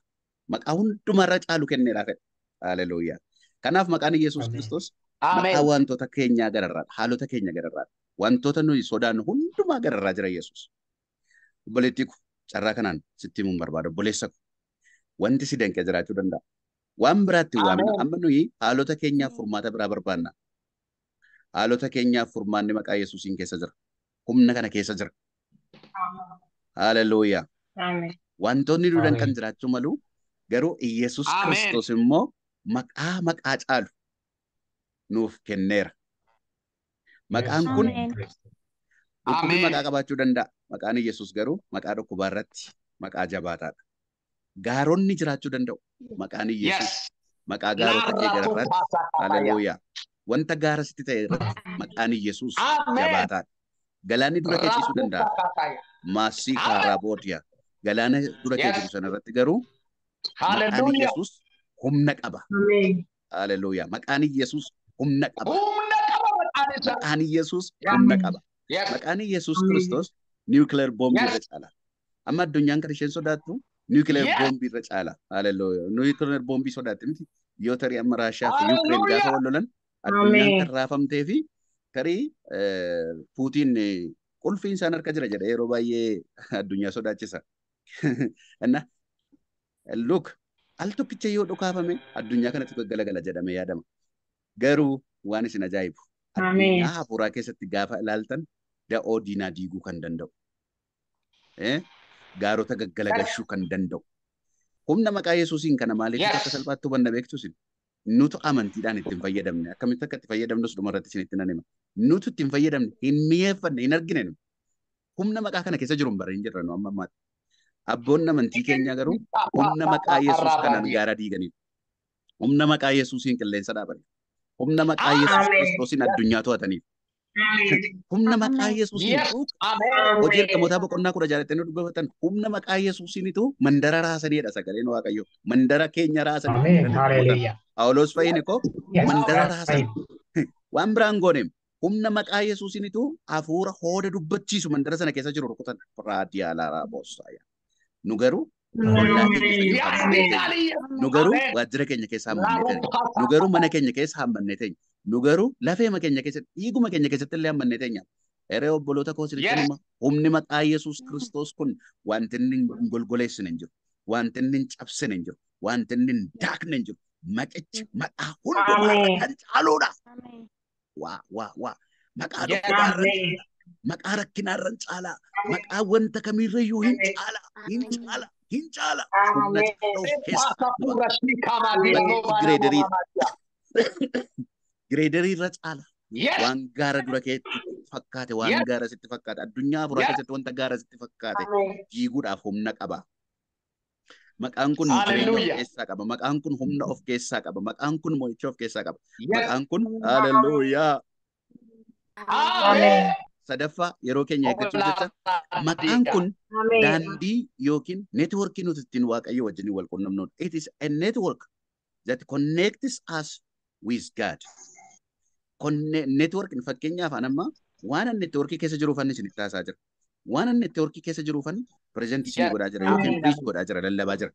Maqaa hundumarra caalu kenneedhaa fedha. Haleluuyaa. Kanaaf maqaan Yesuus Kiristoos maqaa wantoota keenyaa gararraadha. Haalota keenya gararraadha. Wantoota nuyi sodaannu hundumaa gararraa jira Yesuus. Obboleettii ku carraa kanaan sitti himuun barbaada. Obboleessa wanti si danqee jiraachuu danda'a. Waan biraatti waamna amma nuyi haalota keenyaaf furmaata biraa barbaanna. Haalota keenyaaf furmaanni maqaa Yesuusiin keessa jira. Humna kana keessa jira. Haleluuyaa. Wantoonni duran kan jiraachuu malu garuu Yesuus Kiristoos immoo maqaa maqaa caalu nuuf kenneera. Maqaan kun dhukkubni maqaa qabaachuu danda'a. Maqaan Yesuus garuu maqaa dhukkubaa irratti maqaa jabaataadha. Gaaronni jiraachuu danda'u. Maqaan Yesuus maqaa gaarota ta'e irratti haleluuyaa. Wanta gaara sitti ta'e irratti maqaan Yesuus jabaataadha. Galaanni dura danda'a. Maasii kaaraa boodiyaa. Galaana dura keessisuu sana irratti garuu maqaan Yesuus humna qaba. Haleluuyaa. Maqaan Yesuus humna qaba. Maqaan Yesuus humna qaba. Maqaan Yesuus Kiristoos niwukileer boombii irra caala. Amma addunyaan kan isheen sodaattu niwukileer boombii irra caala. Haleluuyaa. Niwukileer boombii sodaatti miti. Yoo tarii amma Raashaa fi Yuukireen gaafa wal lolan addunyaan kan raafamtee fi tarii Puutiin qulfiin isaan harka jira jedha yeroo baay'ee addunyaa sodaachisa. Look, al tokkicha yoo dhokaafame addunyaa kanatti galagala jedhamee yaadama. Garuu waan isin ajaa'ibu. Addunyaa hafuuraa keessatti gaafa ilaaltan da'oo diinaa diiguu kan danda'u. Eh? Gaarota gaggalagalchuu kan danda'u. Humna maqaa Yesuusiin kana maaliif akka salphaatti hubanna beektuusin nutu amantiidhaan ittiin fayyadamne akkamitti akka itti fayyadamnus dhumarratti isin ittiin hima. Nutu ittiin fayyadamne hin mi'eeffanne hin argine humna maqaa kana keessa jiru hin barre hin jirre amma ammaatti. Abboonni amantii keenyaa garuu humna maqaa Yesuus kanaan gaara diiganiiru. Humna maqaa Yesuusiin qilleensa dhaabaniiru. Humna maqaa Yesuus Kiristoosiin addunyaa to'ataniiru. Humna maqaa Yesuusiin hojii ergamootaa boqonnaa kudha jaalattanii dubbatan humna maqaa Yesuusiin ituu mandara raasaniidha sagaleen Waaqayyoo. Mandara keenya raasanii. Hawlos fa'iin koo mandara raasanii. Waan biraan gooneem humna maqaa Yesuusiin ituu hafuura hooda dubbachiisu mandara sana keessa jiru rukutan. Raadiyaalaa raaboosaa yaa. Nugaru garuu nu garuu waajjira keenya keessaa mana keenya keessa hammannee teenya nu garuu lafeema keenya keessatti dhiiguma keenya keessatti illee hammannee teenya. Eree obboloota koosirichuma humni maqaa Yesuus Kiristoos kun wanti inni jiru. waantin inni hin jiru. waantin inni hin jiru. Maqichi maqaa hundumaa kan caaluudha. Waa maqaa rakkinarran caalaa maqaa wanta kamirrayyuu hin caala hin caala hin caala gireedarii irra caala waan gaara dura keetti fakkaate waan gaara sitti fakkaate addunyaa bura keessatti wanta gaara sitti fakkaate jiiguudhaaf humna qaba. Maqaan kun humna of keessaa qaba. Maqaan kun humna of keessaa qaba. Maqaan kun mo'icha of sadaffaa yeroo keenya eeggachuu jecha maqaan kun daandii yookiin neetwoorkii nuti ittiin waaqayyo wajjin wal qunnamnudha. It is a network that connects us with God. Neetwoorkiin fakkeenyaaf anammaa waan an neetwoorkii keessa jiru anni isin taasaa jira. Waan an keessa jiruuf anni pireezenti godhaa jira yookiin biis godhaa jira lallabaa jira.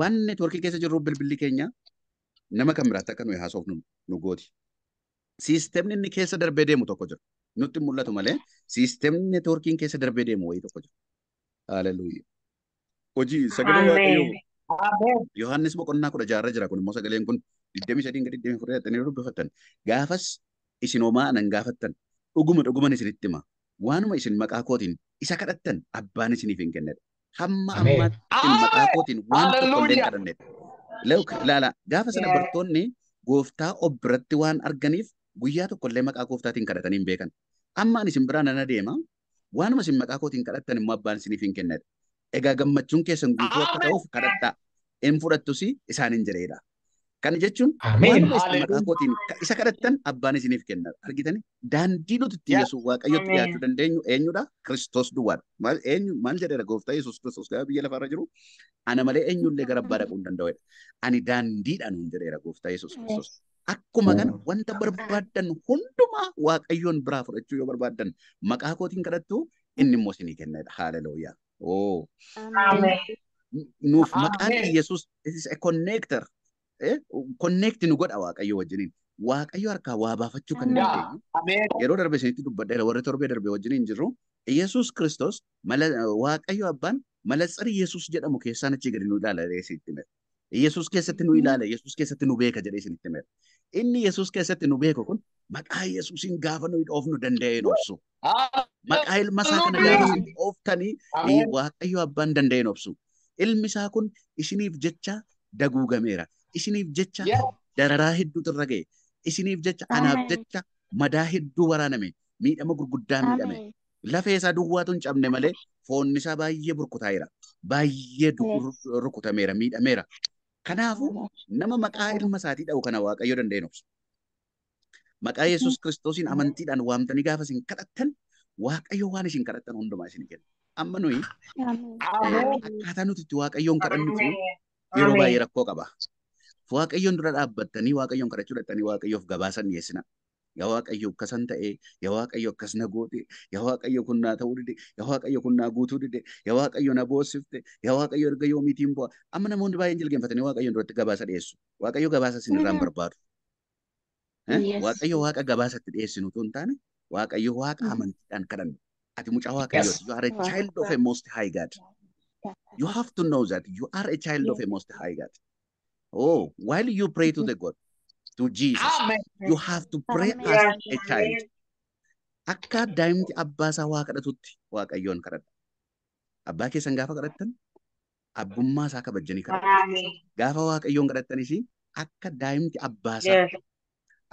Waan neetwoorkii keessa jiru bilbilli keenya nama kan biraatti akka nuyi haasofnu nu gooti. Siistemni inni keessa darbee deemu tokko jira. nutti mul'atu malee siisteemni neetwoorkiin keessa darbee deemu wayii tokko jira. Haaleluyya. Hojii sagalee waaqayyoo. Yohaannis boqonnaa kudha jaarra jira kun sagaleen kun digdami sadiin gadi digdami fudhatee hidhatanii dubbifattan. Gaafas isin homaa gaafattan isinitti hima. Waanuma isin maqaa kootiin isa kadhattan abbaan isiniif hin kennedha. Hamma isin maqaa kootiin waan tokko hin kadhannedha. Laala gaafa sana bartoonni gooftaa obbiratti waan arganiif guyyaa tokkollee maqaa gooftaatiin kadhataniin beekan. Amma ani isin biraan nan adeema. Waanuma isin maqaa kootiin kadhattan immoo abbaan isiniif hin kennedha. Egaa gammachuun keessan guutuu akka ta'uuf fudhattus jireedha. jechuun maqaa kootiin isa kadhattan abbaan isiniif kenna. Argitanii daandii nuti ittiin yesuus waaqayyotti dhiyaachuu dandeenyu eenyudha? Kiristoos duwwaadha. Maal jedheera gooftaa yesuus kiristoos jiru ana malee eenyullee gara abbaa dhaquu hin danda'edha. Ani daandiidhaan hin jireera Akkuma kana wanta barbaadan hundumaa waaqayyoon biraa fudhachuu yoo barbaadan maqaa kootiin kadhattu inni immoo isinii kennedha. Haaleluyyaa. Nuuf maqaan Yesuus connector connecti nu godha waaqayyo wajjiniin. Waaqayyo harkaa waa baafachuu kan dandeenyu yeroo darbe sinitti dubbadha warri torbee darbe wajjiniin jirru Yesus Kiristoos Waaqayyo abbaan malatsari Yesus jedhamu keessaan achi gadi nu ilaala jedhee isinitti hime. Yesuus keessatti nu ilaala Yesuus keessatti nu beeka jedhee isinitti hime. inni Yesuus keessatti nu beeku kun maqaa Yesuusin gaafa nuyi dhoofnu danda'e nu ibsu. Maqaa ilma isaa kana gaafa nuyi dhooftanii Waaqayyo abbaan danda'e nu Ilmi isaa kun ishiniif jecha daguugameera. Ishiniif jecha dararaa hedduutu irra ga'e. Ishiniif jecha anaaf jecha madaa hedduu waraaname. Miidhama gurguddaa miidhame. Lafee isaa duwwaatu hin cabne malee foonni isaa baay'ee burkutaa'eera. Baay'ee rukutameera miidhameera. Kanaafuu nama maqaa oh. ilma isaatii dha'u kana Waaqayyo danda'een Maqaa Yesuus mm-hmm. Kiristoosiin amantiidhaan waamtanii gaafa isin kadhattan Waaqayyo waan isin kadhattan hunduma isin kenna. Amma nuyi akkaataa nuti itti Waaqayyoon kadhannu kun yeroo baay'ee rakkoo qaba. Waaqayyoon dura dhaabbattanii Waaqayyoon kadhachuu dhaqxanii Waaqayyoof gabaasan dhiyeessina. የዋቀዮ ከሰንተኤ የዋቀዮ ከስነጎዴ የዋቀዮ ኩና ተውድዴ የዋቀዮ ኩና ጉቱድዴ የዋቀዮ ነቦስፍቴ የዋቀዮ እርገዮ ሚቲምቦ አምነ ሞንድ ባይ እንጅል ገንፈተን የዋቀዮ እንደወት ገባሰ ደሱ ዋቀዮ ገባሰ ሲንራን በርባዱ ዋቀዮ ዋቀ ገባሰ ትደሱ ቱንታነ ዋቀዮ ዋቀ አመንትዳን ከረን አቲ ሙጫ ዋቀዮ ዩ አር ቻይልድ ኦፍ ሞስት ሃይ ጋድ ዩ ሃቭ ቱ ኖው ዛት ዩ አር ቻይልድ ኦፍ ሞስት ሃይ ጋድ ኦ ዋይል ዩ ፕሬይ ቱ ዘ ጎድ to Jesus. You have to pray as a child. Akka daa'imti abbaa isaa waa kadhatutti waaqayyoon kadhadha. Abbaa keessan gaafa kadhattan abbummaa isaa kabajjanii kadhatu. Gaafa waaqayyoon kadhattanis akka daa'imti abbaa isaa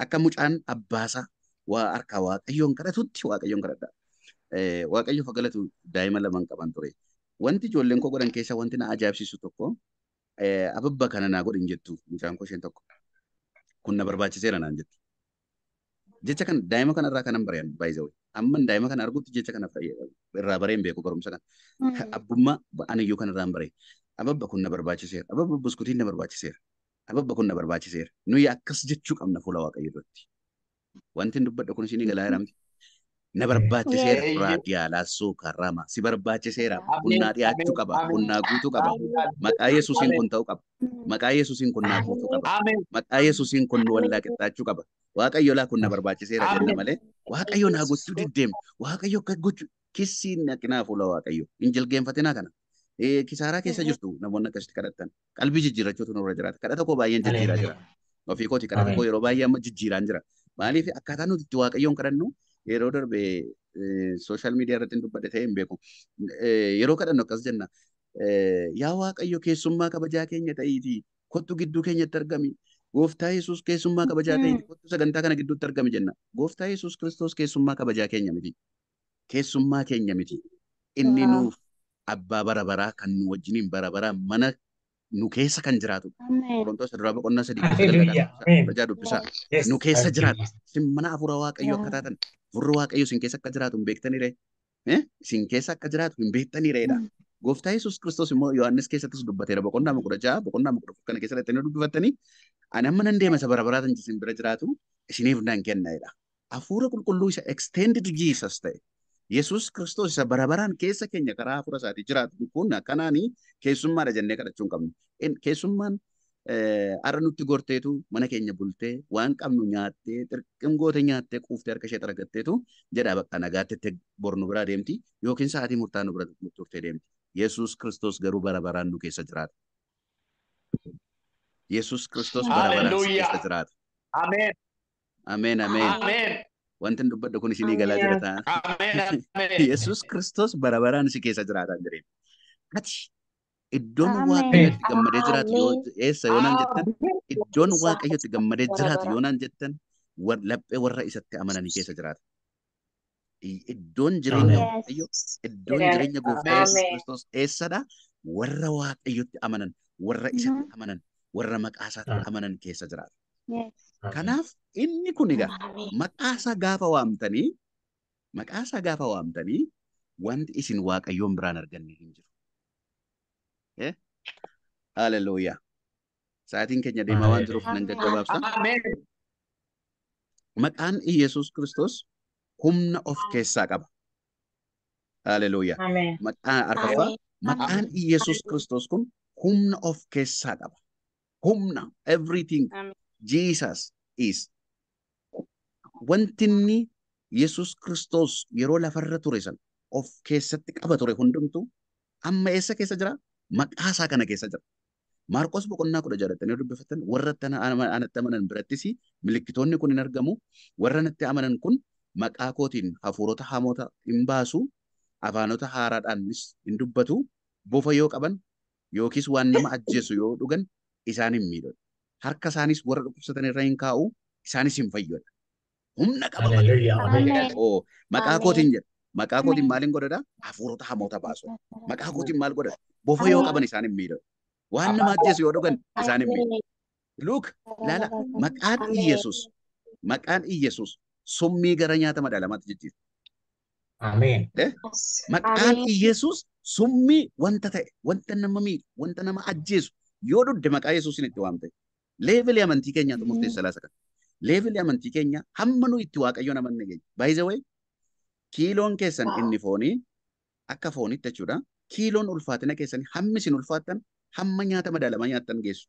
akka mucaan abbaa isaa waa harka waaqayyoon kadhatutti waaqayyoon kadhadha. Eh, Waaqayyo fagalatu daa'ima lamaan qaban ture. Wanti ijoolleen koo godhan keessa wanti na ajaa'ibsiisu tokko eh, ababba kana na godhin jettu mucaan koo isheen tokko. kun na barbaachiseera naan jettu. Jecha kan daa'ima irraa kanan bare baay'ee amma daa'ima kana argutti jecha kana irraa bareen beeku barumsa kana. Hmm. Abbummaa aniyyuu kanarraan baree ababba kun na barbaachiseera ababba buskutiin na barbaachiseera ababba kun na barbaachiseera nuyi akkas jechuu qabna fuula waaqayyoo irratti. Wanti dubbadha kunis ni galaa jedhamti. Na barbaachiseera irraa dhiyaalaa suukarrama. Si barbaachiseera. Humnaa dhiyaachuu qaba. Humnaa guutuu qaba. Maqaa Yesuusiin kun ta'uu qaba. kun naa qaba. Maqaa kun wallaa qaba. Waaqayyo kun barbaachiseera jenna malee Waaqayyo naa gochuu diddeema. akka gochuu kisiin naqinaa fuula kana. Kisaaraa keessa jirtu namoonni akkasitti kadhatan. Qalbii jijjiirrachuutu nurra baay'een jira. Ofii kooti yeroo darbe social media irratti dubbadhe ta'ee hin beeku. Yeroo kadhannu akkas jenna. Yaa Waaqayyo keessummaa kabajaa keenya ta'iitii kottu gidduu keenyatti argami. Goofta Yesuus keessummaa kabajaa ta'iitii sagantaa kana gidduutti argami jenna. Gooftaa Yesuus Kiristoos keessummaa kabajaa keenya miti. Keessummaa keenya miti. Inni nuuf abbaa barabaraa kan nu wajjiniin bara mana nu keessa kan jiraatu. Qorontoota duraa boqonnaa sadii jaa dubbisaa. Nu keessa jiraata. Isin mana afuura Waaqayyoo akka taatan furri Waaqayyoo isin keessa akka jiraatu hin beektanii ree. Isin keessa akka jiraatu hin beektanii reedha. Gooftaa Yesuus Kiristoos immoo Yohaannis keessattis dubbateera. Boqonnaa muka boqonnaa muka kana keessa dhalatanii dubbifattanii ani amma nan deema isa bara baraatiin isin bira jiraatu isiniif nan kenna jedha. Hafuura qulqulluu isa extended Jesus ta'e Yesus kiristoos isa bara baraan keessa keenya karaa hafuura isaatii jiraatu kun akkanaan keessummaadha jennee kadhachuu hin qabnu. Keessummaan har'a eh, nutti gorteetu mana keenya bultee waan qabnu nyaattee xinqoote nyaattee quuftee harka ishee xaragatteetu jedhaa bakka nagaatti bornu biraa deemti yookiin sa'aatii murtaa'aa bira turtee deemti. Yesus kiristoos garuu bara baraan nu keessa jiraata. Yesus kiristoos bara baraan keessa jiraata. Wanti dubbadha kun ishinii galaa jira ta'a. Yesuus kiristoos bara baraan si keessa jiraataan jireenya. iddoon waaqayyotti gammadee jiraatu yoo eh, jettan iddoon waaqayyotti gammadee jiraatu yoonaan jettan laphee eh, warra isatti amananii keessa jiraata. Iddoon jireenya eessadha eh, warra waaqayyotti amanan warra isatti mhm. amanan warra maqaasaatti ah. amanan keessa jiraata. Kanaaf inni kun egaa gaafa waamtanii maqaa wanti isin waaqayyoon biraan arganne hin jiru. Sa'aatiin keenya deemaa waan jiruuf nan gaggabaabsa. Maqaan Iyyasuus Kiristoos humna of keessaa qaba. Hallelujah. Maqaan argaffaa Iyyasuus Kiristoos kun humna of keessaa qaba. Humna everything Jesus is. Wanti inni Yesus Kiristoos yeroo lafarra ture san of keessatti qaba ture hundumtu amma eessa keessa jira? Maqaa isaa kana keessa jira. Maarqos boqonnaa kudha jaalattanii dubbifatan warratti anatti amanan birattis milikkitoonni kun hin argamu. Warra anatti amanan kun maqaa kootiin hafuurota hamoota hin baasu afaanota haaraadhaanis hin bofa yoo qaban yookiis waan nama ajjeesu yoo dhugan isaan hin miidhagu. harka isaanis warra dhukkubsatan irra hin kaa'u isaanis hin fayyada. Humna qaba. Maqaa kootiin jedha. Maqaa kootiin maaliin godhadha? Hafuurota hamoota baasu. Maqaa yoo qaban isaan hin miidhagu. Waan nama ajjeesu yoo dhugan isaan hin maqaan summii gara nyaata dhalamaatti jijjiirra. Maqaan Iyesus summii wanta ta'e wanta nama miidhu wanta nama ajjeesu yoo dhudde maqaa Yesuusin itti leevilii amantii keenyaatu murteessaa mm. isa kana. amantii keenya hamma nu itti waaqayyoon amanne keenya. kiiloon keessan inni foonii akka foonitti jechuudha. Kiiloon ulfaatina keessanii hammi isin hamma nyaata madaalamaa nyaattan geessu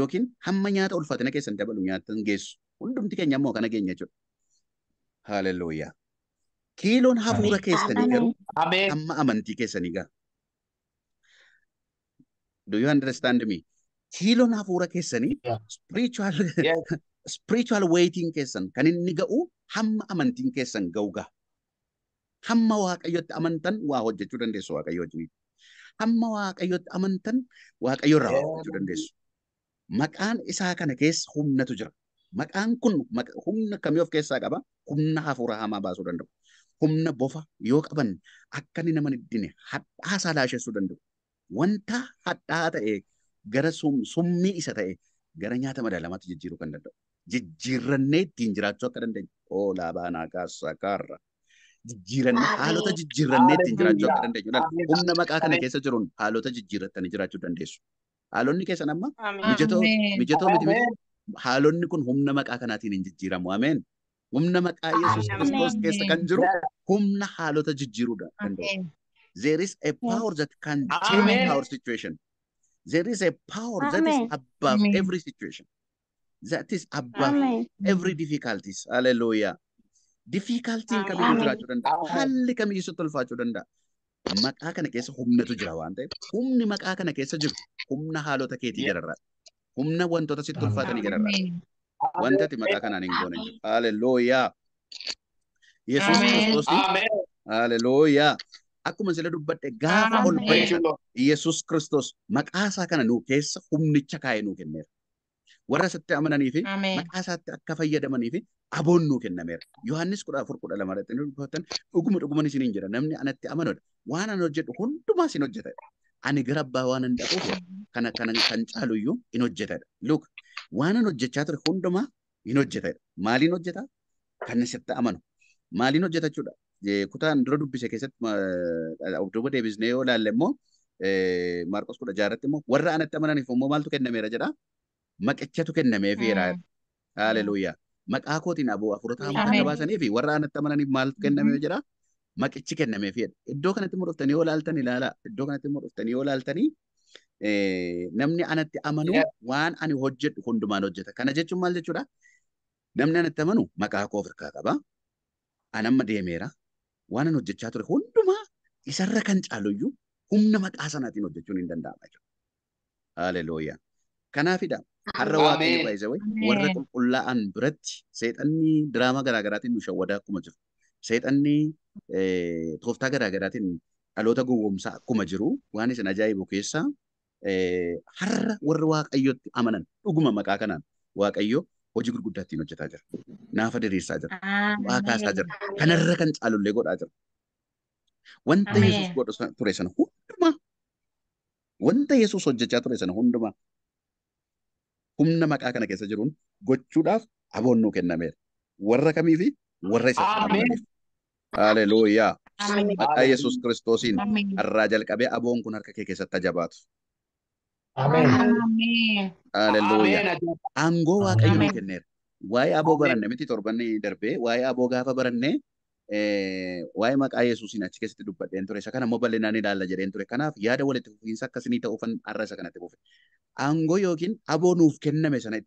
yookiin hamma nyaata ulfaatina keessan dabalu nyaattan geessu. Hundumti keenya immoo kana keenya jechuudha. Haaleluyyaa. Kiiloon hafuura keessanii garuu hamma amantii keessanii gaha. Do you understand me? kiiloon hafuura keessanii eh? spirichuwal weetiin keessan kan inni ga'u hamma amantiin keessan ga'u ga'a. Hamma waaqayyotti amantan waa hojjechuu dandeessu waaqayyo wajjin. Hamma waaqayyotti amantan waaqayyo irraa hojjechuu dandeessu. Maqaan isaa kana keessa humnatu jira. Maqaan kun humna kamii of keessaa qaba? Humna hafuura hamaa baasuu danda'u. Humna bofa yoo qaban akka inni nama hin hadhaa isaa laashessuu danda'u. Wanta hadhaa ta'e eh, gara summii isa ta'e gara nyaata madaalamaatti jijjiiruu kan danda'u. Jijjiirrannee ittiin jiraachuu akka dandeenyu. haalota jiraachuu akka Humna maqaa kana keessa jiruun haalota jijjiirrattanii jiraachuu dandeessu. Haalonni keessan amma mijatoo miti miti. Haalonni kun humna maqaa kanaatiin hin jijjiiramu. Humna maqaa keessa kan jiru humna haalota jijjiiruu danda'u. There is a power that is above every situation. That is above every difficulties. Hallelujah. Difficultiin kamiyyuu jiraachuu danda'a. Haalli kamiyyuu tolfaachuu danda'a. Maqaa kana keessa humnatu jira waan humni maqaa kana keessa jiru humna haalota keetii gararraa. Humna wantoota si tolfaatanii gararraa. Wanta ati maqaa kanaan hin goone jiru. Hallelujah. akkuma sila dubbadhe gaafa ol ba'icha Yesus Kiristoos maqaa kana nuu keessa humnicha ka'e nuu kenneera. Warra isatti amananii fi maqaa akka fayyadamanii fi aboon nuu kennameera. Yohaannis kudha afur kudha lama irratti dubbattan dhuguma dhuguman isiniin jedha namni anatti amanudha. Waan an hojjedhu hundumaa isin hojjetadha. Ani gara abbaa waan an dhaquuf kana kan caaluyyuu hin hojjetadha. Luuk waan an hojjechaa ture hundumaa hin hojjetadha. Maaliin hojjeta? Kan isatti amanu. Maaliin hojjetachuudha? kutaan dura dubbise keessatti obduuba deebisnee yoo ilaalle immoo Maarqos kudha jaarratti immoo warra anatti amananiif immoo maaltu kennameera jedha maqechatu kennameefeera. Hmm. Haaleluyyaa. Maqaa kootiin aboo afurota hamaa kan baasanii fi warra anatti amananiif maaltu kenname hmm. jedha maqichi kennameefidha. Iddoo kanatti yoo Iddoo kanatti yoo ilaaltanii namni anatti amanu waan ani hundumaan hojjeta. Kana jechuun maal jechuudha? Namni anatti amanu maqaa koo qaba. Anamma deemeera. waan an hojjechaa ture hundumaa isarra kan caaluyyuu humna maqaa sanaatiin hojjechuun hin danda'ama jechuudha. Haalelooyyaa. Kanaafidha. Har'a waaqayyo baay'isawee warra qulqullaa'an biratti seexanni diraamaa garaagaraatiin nu akkuma jiru. Seexanni tooftaa garaagaraatiin dhaloota gowwoomsaa akkuma jiru waan isin ajaa'ibu keessaa har'a warra waaqayyotti amanan dhuguma maqaa kanaan waaqayyoo. hojii gurguddaa ittiin hojjetaa jira. Naafa diriirsaa jira. Waa jira. Kanarra kan caalullee godhaa jira. Wanta Yesuus hojjechaa ture sana hundumaa humna maqaa kana keessa jiruun gochuudhaaf nu kennameera. Warra kamiifi warra isa kennameef. Haleluuyaa. Maqaa Yesuus Kiristoosiin irraa jalqabee aboon kun harka kee keessatti ajabaatu. Aleluuyaa. Aangoo waaqayyo nu kenneera. Waa'ee aboo baranne miti torbannee darbe wae aboo gaafa baranne eh, waa'ee maqaa Yesuusiin achi keessatti dubbadheen ture. Isa kana immoo bal'inaan ilaalla jedheen ture. Kanaaf yaada walitti fufiinsa akkasii ta'uufan har'a isa kanatti buufe. Aangoo yookiin aboo nuuf kenname sana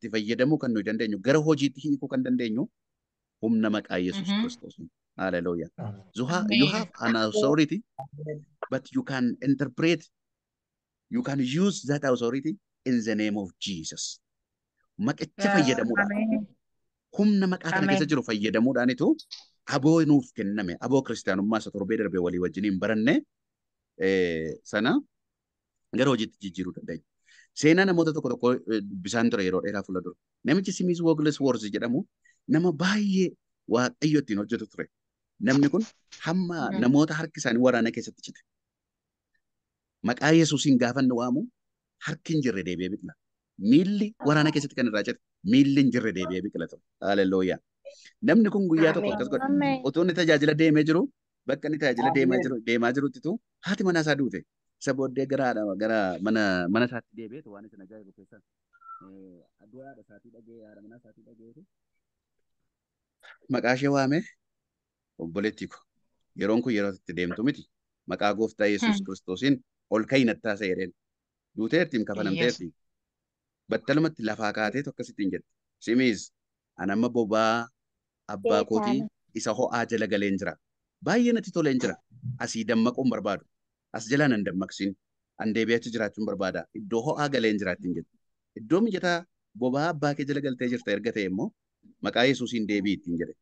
gara kan humna mhm. but you can interpret You can use that authority in the name of Jesus. Maqicha fayyadamuudhaan humna maqaa kana keessa jiru fayyadamuudhaanitu aboo nuuf kenname aboo kiristaanummaa isa torbee darbee walii wajjiniin baranne eh, sana gara hojiitti jijjiiruu dandeenya. Seenaa namoota tokko tokko eh, bisaan ture yeroo dheeraa fuula dura. Namichi Simis Wogles Wors jedhamu nama baay'ee waaqayyo ittiin hojjetu ture. Namni kun hamma hmm. namoota harki isaanii waraana keessatti cite. maqaa Yesuusiin gaafa nu waamu harkiin jirre deebi'ee biqila. Miilli waraana keessatti kan irraa miilli hin jirre deebi'ee biqila Namni kun guyyaa tokko akkas godha. Otoo inni tajaajila deemee jiru bakka inni tajaajila deemaa jiru haati manaa duute. Isa gara mana mana isaatti deebi'eetu waan waamee yeroon kun yeroo deemtu miti maqaa gooftaa Yesuus hmm. kiristoosiin ol kayinattaa isa jedheen. Duuteertiin kafanamteerti. Battalumatti lafaa kaateetu akkasittiin jette. Simiis ani amma bobaa abbaa kootii isa ho'aa jala galeen jira. Baay'ee natti toleen jira. Asii dammaquun barbaadu. As jalaa nan dammaqsin. An deebi'achi jiraachuun barbaada. Iddoo ho'aa galeen jiraattiin jette. Iddoo mijataa bobaa abbaa kee jala galtee jirta erga ta'e immoo maqaa Yesuusiin deebi'i ittiin jedhe.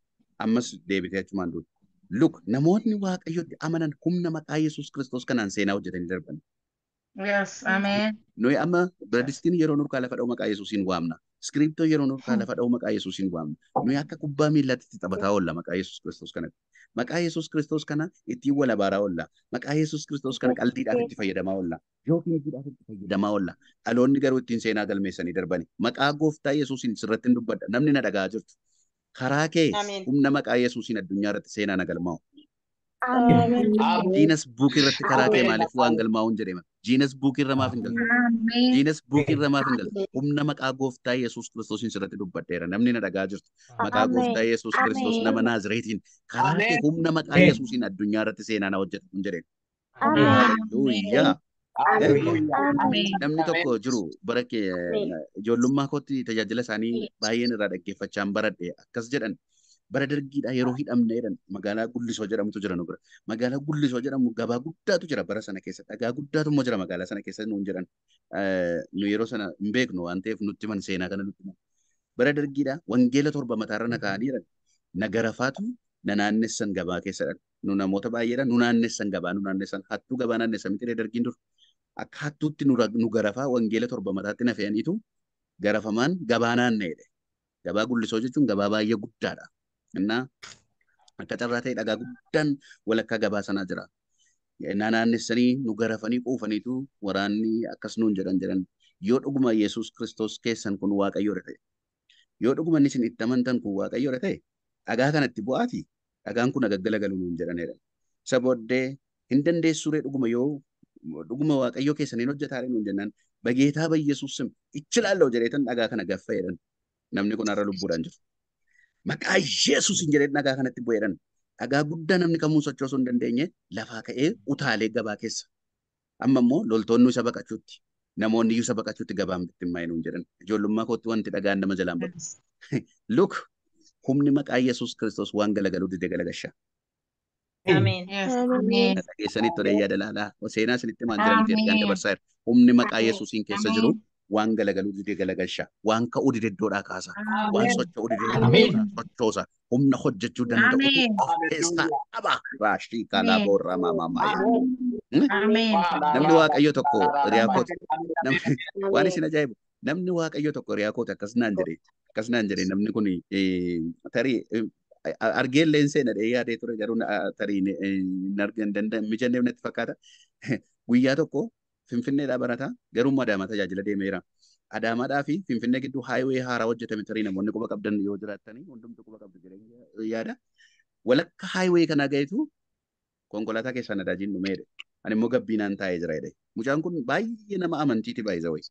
Ammas deebitee achumaan duudha. Luka namoonni waaqayyotti amanan humna maqaa Yesuus Kiristoos kanaan seenaa hojjetanii darban. Yes, ameen. Nuyi amma biradistiin yeroo nurkaa lafa dha'u maqaa Yesuusiin waamna. Iskiriiptoon yeroo lafa dha'u maqaa Yesuusiin waamna. Nuyi akka kubbaa miillaatti taphataa oolla maqaa Yesuus Kiristoos kanatti. Maqaa Yesuus Kiristoos kana ittiin wal abaaraa oolla. Maqaa Yesuus Kiristoos kana qalbiidhaaf itti fayyadamaa oolla. Yookiin itti fayyadamaa oolla. garuu ittiin seenaa galmeessanii darbani. Maqaa gooftaa Yesuusiin sirratti dubbadha. Namni jirtu. karaa kee humna maqaa Yesuusiin addunyaa irratti seenaa nagalmaa'u. Jiinas buukii irratti karaa kee maaliif waan galmaa'uun jedhee jiinas buukii irra maaf hin galte jiinas buukii irra maaf hin galte humna maqaa gooftaa Yesuus Kiristoosiin sirratti dubbadheera namni na dhagaa jirtu maqaa gooftaa Yesuus Kiristoos nama Naazireetiin karaa kee humna maqaa Yesuusiin addunyaa irratti seenaa na hojjetu kun jedheen. Hallelujah. Namni tokko jiru bara kee ijoollummaa kootti tajaajila isaanii baay'een irraa dhaggeeffachaan baradhe akkas jedhan bara dargiidhaa yeroo hidhamne magaalaa Gullisoo jedhamtu jira nu Magaalaa Gullisoo jedhamu gabaa guddaatu jira bara sana keessa dhagaa guddaatu immoo jira magaalaa sana keessa nuun jedhan nu yeroo sana hin beeknu waan ta'eef nutti seenaa kana nutti Bara dargiidhaa wangeela torba mataarra na nagarafaatu na naannessan gabaa keessadha. namoota baay'eedha naannessan gabaa naannessan hattuu gabaa naannessan miti dargiin dur. akkaattuutti nu garafaa wangeela torba mataatti na fe'aniitu garafamaan gabaanaan na'edha. Gabaa gullisoo jechuun gabaa baay'ee guddaadha. Innaa akka carraa ta'e dhagaa guddaan walakkaa gabaa sanaa jira. Naannaanessanii nu garafanii quufaniitu waraanni akkas nuun jedhan jedhan yoo dhuguma Yesuus Kiristoos keessan kun Waaqayyoodha ta'e. Yoo dhuguma isin itti amantan kun Waaqayyoodha ta'e dhagaa kanatti bu'aati dhagaan kun agaggala galu nuun jedhanidha. Isa booddee hin dandeessuree dhuguma yoo dhuguma waaqayyoo keessaniin hojjetaare nuun jennaan bageetaa bayyesuus sim ichilaallee jedheetan dhagaa kana gaffa jedhan namni kun har'a lubbuudhaan jiru. Maqaa Yesuus hin jedhee dhagaa kanatti bu'eedhan dhagaa guddaa namni kamuu sochoosuu hin dandeenye lafaa ka'ee utaalee gabaa keessa. Amma immoo loltoonni isa baqachuutti namoonni iyyuu isa baqachuutti gabaan bitti hin nuun jedhan. Ijoollummaa kootti wanti dhagaan nama jalaan baqatu. Luk humni maqaa Yesuus Kiristoos waan galagaluu didee galagashaa. Ameen. Keessanitti horeeyyaa dalaalaa seenaa isinitti maan jiran Humni maqaa Yesuusiin keessa jiru waan galagaluu galagalsha. Waan ka'uu kaasa. Waan socho'uu sochoosa. Humna hojjechuu danda'u of keessaa Namni Waaqayyo tokko hiriyaa kooti. Namni Waaqayyo tokko hiriyaa kooti akkas naan jedhee namni kun tarii argee illee seenadhee yade ture garuu tarii hin argin danda'an mijannee fakkaata. Guyyaa tokko Finfinneedhaa barataa garuu tajaajila deemeera. fi Finfinnee gidduu haaraa namoonni quba qabdan yoo jiraatanii quba qabdu yaada. Walakka haayiwee kana gaheetu konkolaataa keessaa nadaajiin dhumee jedhe. Ani immoo gabbiinaan taa'ee jira Mucaan kun baay'ee nama amantiiti baay'ee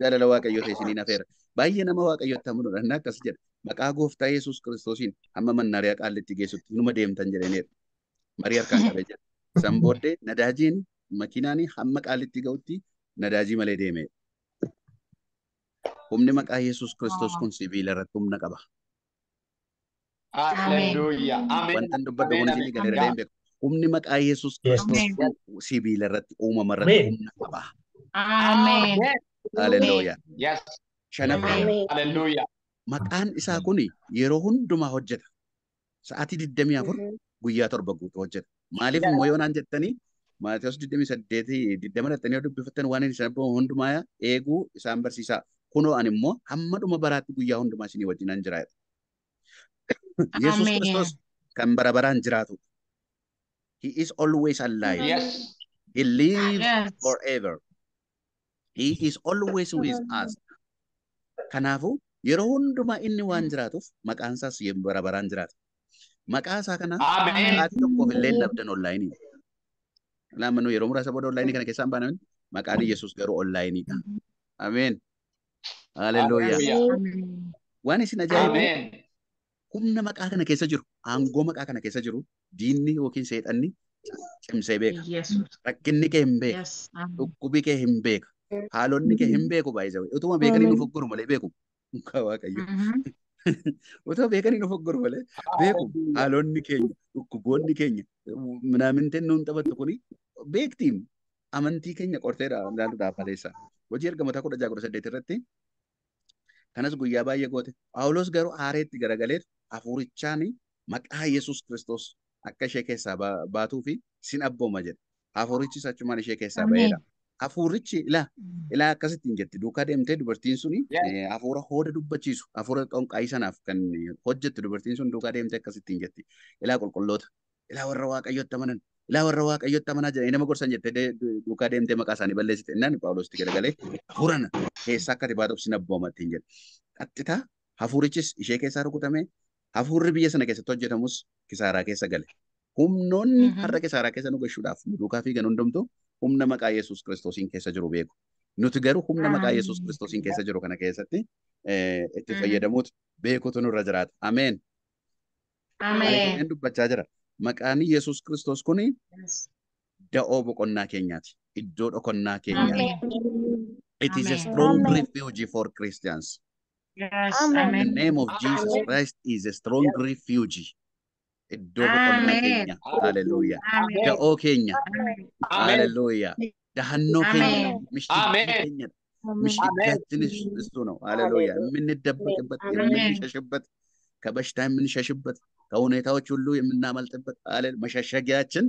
jaalala waaqayyoota isiniin hafeera. Baay'ee nama waaqayyootti amanuudha. Inni akkas jedha. Maqaa gooftaa Yesuus Kiristoosiin hamma mannariyaa qaallitti geessutti numa deemtan jedhaniiru. Marii qabee jira. San nadaajiin makiinaan hamma ga'utti nadaajii malee Humni maqaa Yesuus Kiristoos kun sibiila irratti humna qaba. beeku. Humni maqaa Yesuus Kiristoos kun sibiila irratti uumama irratti humna qaba. Hallelujah. Yes. Shanaffaa. Hallelujah. Maqaan isaa kun yeroo hundumaa hojjeta. Sa'aatii 24 guyyaa torba guutuu hojjeta. Maaliif immoo yoonaan jettanii Maatiyoos 28 20 dhattanii yoo dubbifattan waan inni sanabba hundumaa eeguu isaan barsiisaa. Kunoo ani immoo hamma dhuma baraatti guyyaa hundumaa isinii wajjinan jira. Yesus Kiristoos kan bara baraan jiraatu. He is always alive. He lives forever. He is always with us. Kanaafuu yeroo hundumaa inni waan jiraatuuf maqaan isaas bara baraan jiraata. Maqaa isaa kana sa'aatii tokkoof illee dabdan onlaayinii. yeroo muraasa booda onlaayinii kana maqaan garuu onlaayiniidha. Ameen. Waan isin ajaa'ibu humna maqaa kana keessa jiru aangoo maqaa kana keessa jiru diinni yookiin seexanni cimsee beeka. Rakkinni kee hin beeka. Dhukkubi kee hin beeka. haalonni kee hin beeku baay'ee mhm. utuma beekanii nu foggoru malee beeku. Otoo beekanii nu foggoru malee beeku haalonni keenya dhukkuboonni keenya minaaminteen nuun taphattu kuni beektiin amantii keenya qorteedha ilaalu dhaabbateessa. Hojii erga mataa kudha irratti kanas guyyaa baay'ee goote. Phaawulos garuu aareetti garagaleef hafuurichaan maqaa Yesuus Kiristoos akka ishee keessaa baatuu fi sin abbooma jedha. Hafuurichis achumaan ishee keessaa ba'eedha. hafuurichi ilaa mm. ilaa akkasittiin jetti duukaa deemtee dubartiin suni eh, hafuura hooda dubbachiisu hafuura qonqaayii kan eh, hojjettu dubartiin sun duukaa deemtee akkasittiin jetti ilaa qulqulloota ilaa warra waaqayyotti amanan ilaa warra waaqayyotti amanaa jedhanii nama gorsan jettee duukaa deemtee maqaa isaanii balleessite innaan paawuloositti garagalee hafuuran keessaa akka tibaatuuf sin abboomattiin jedhe qaxxitaa hafuurichis ishee keessaa rukutame hafuurri biyya sana keessatti hojjetamus kisaaraa keessa gale humnoonni mhm. har'a kisaaraa keessa nu gashuudhaaf duukaa fiigan humna maqaa Yesuus Kiristoosiin keessa jiru beeku. Nuti garuu humna maqaa Yesuus Kiristoosiin keessa jiru kana keessatti itti fayyadamuutu beekuutu nurra jiraata. Ameen. Ameen. jira. Maqaan Yesuus Kiristoos kun da'oo boqonnaa keenyaati. Iddoo dhokonnaa keenyaati. It is a strong refuge for Christians. The name of Jesus Christ is a strong refuge. iddoo boqonnaa keenya haleluuyaa ga'oo keenya haleluuyaa dahannoo keenya mishtigaa keenya mishtigaattin እሱ ነው ሃሌሉያ የምንደበቅበት የምንሸሽበት ከበሽታ የምንሸሽበት ከሁኔታዎች ሁሉ የምናመልጥበት አለን መሸሸጊያችን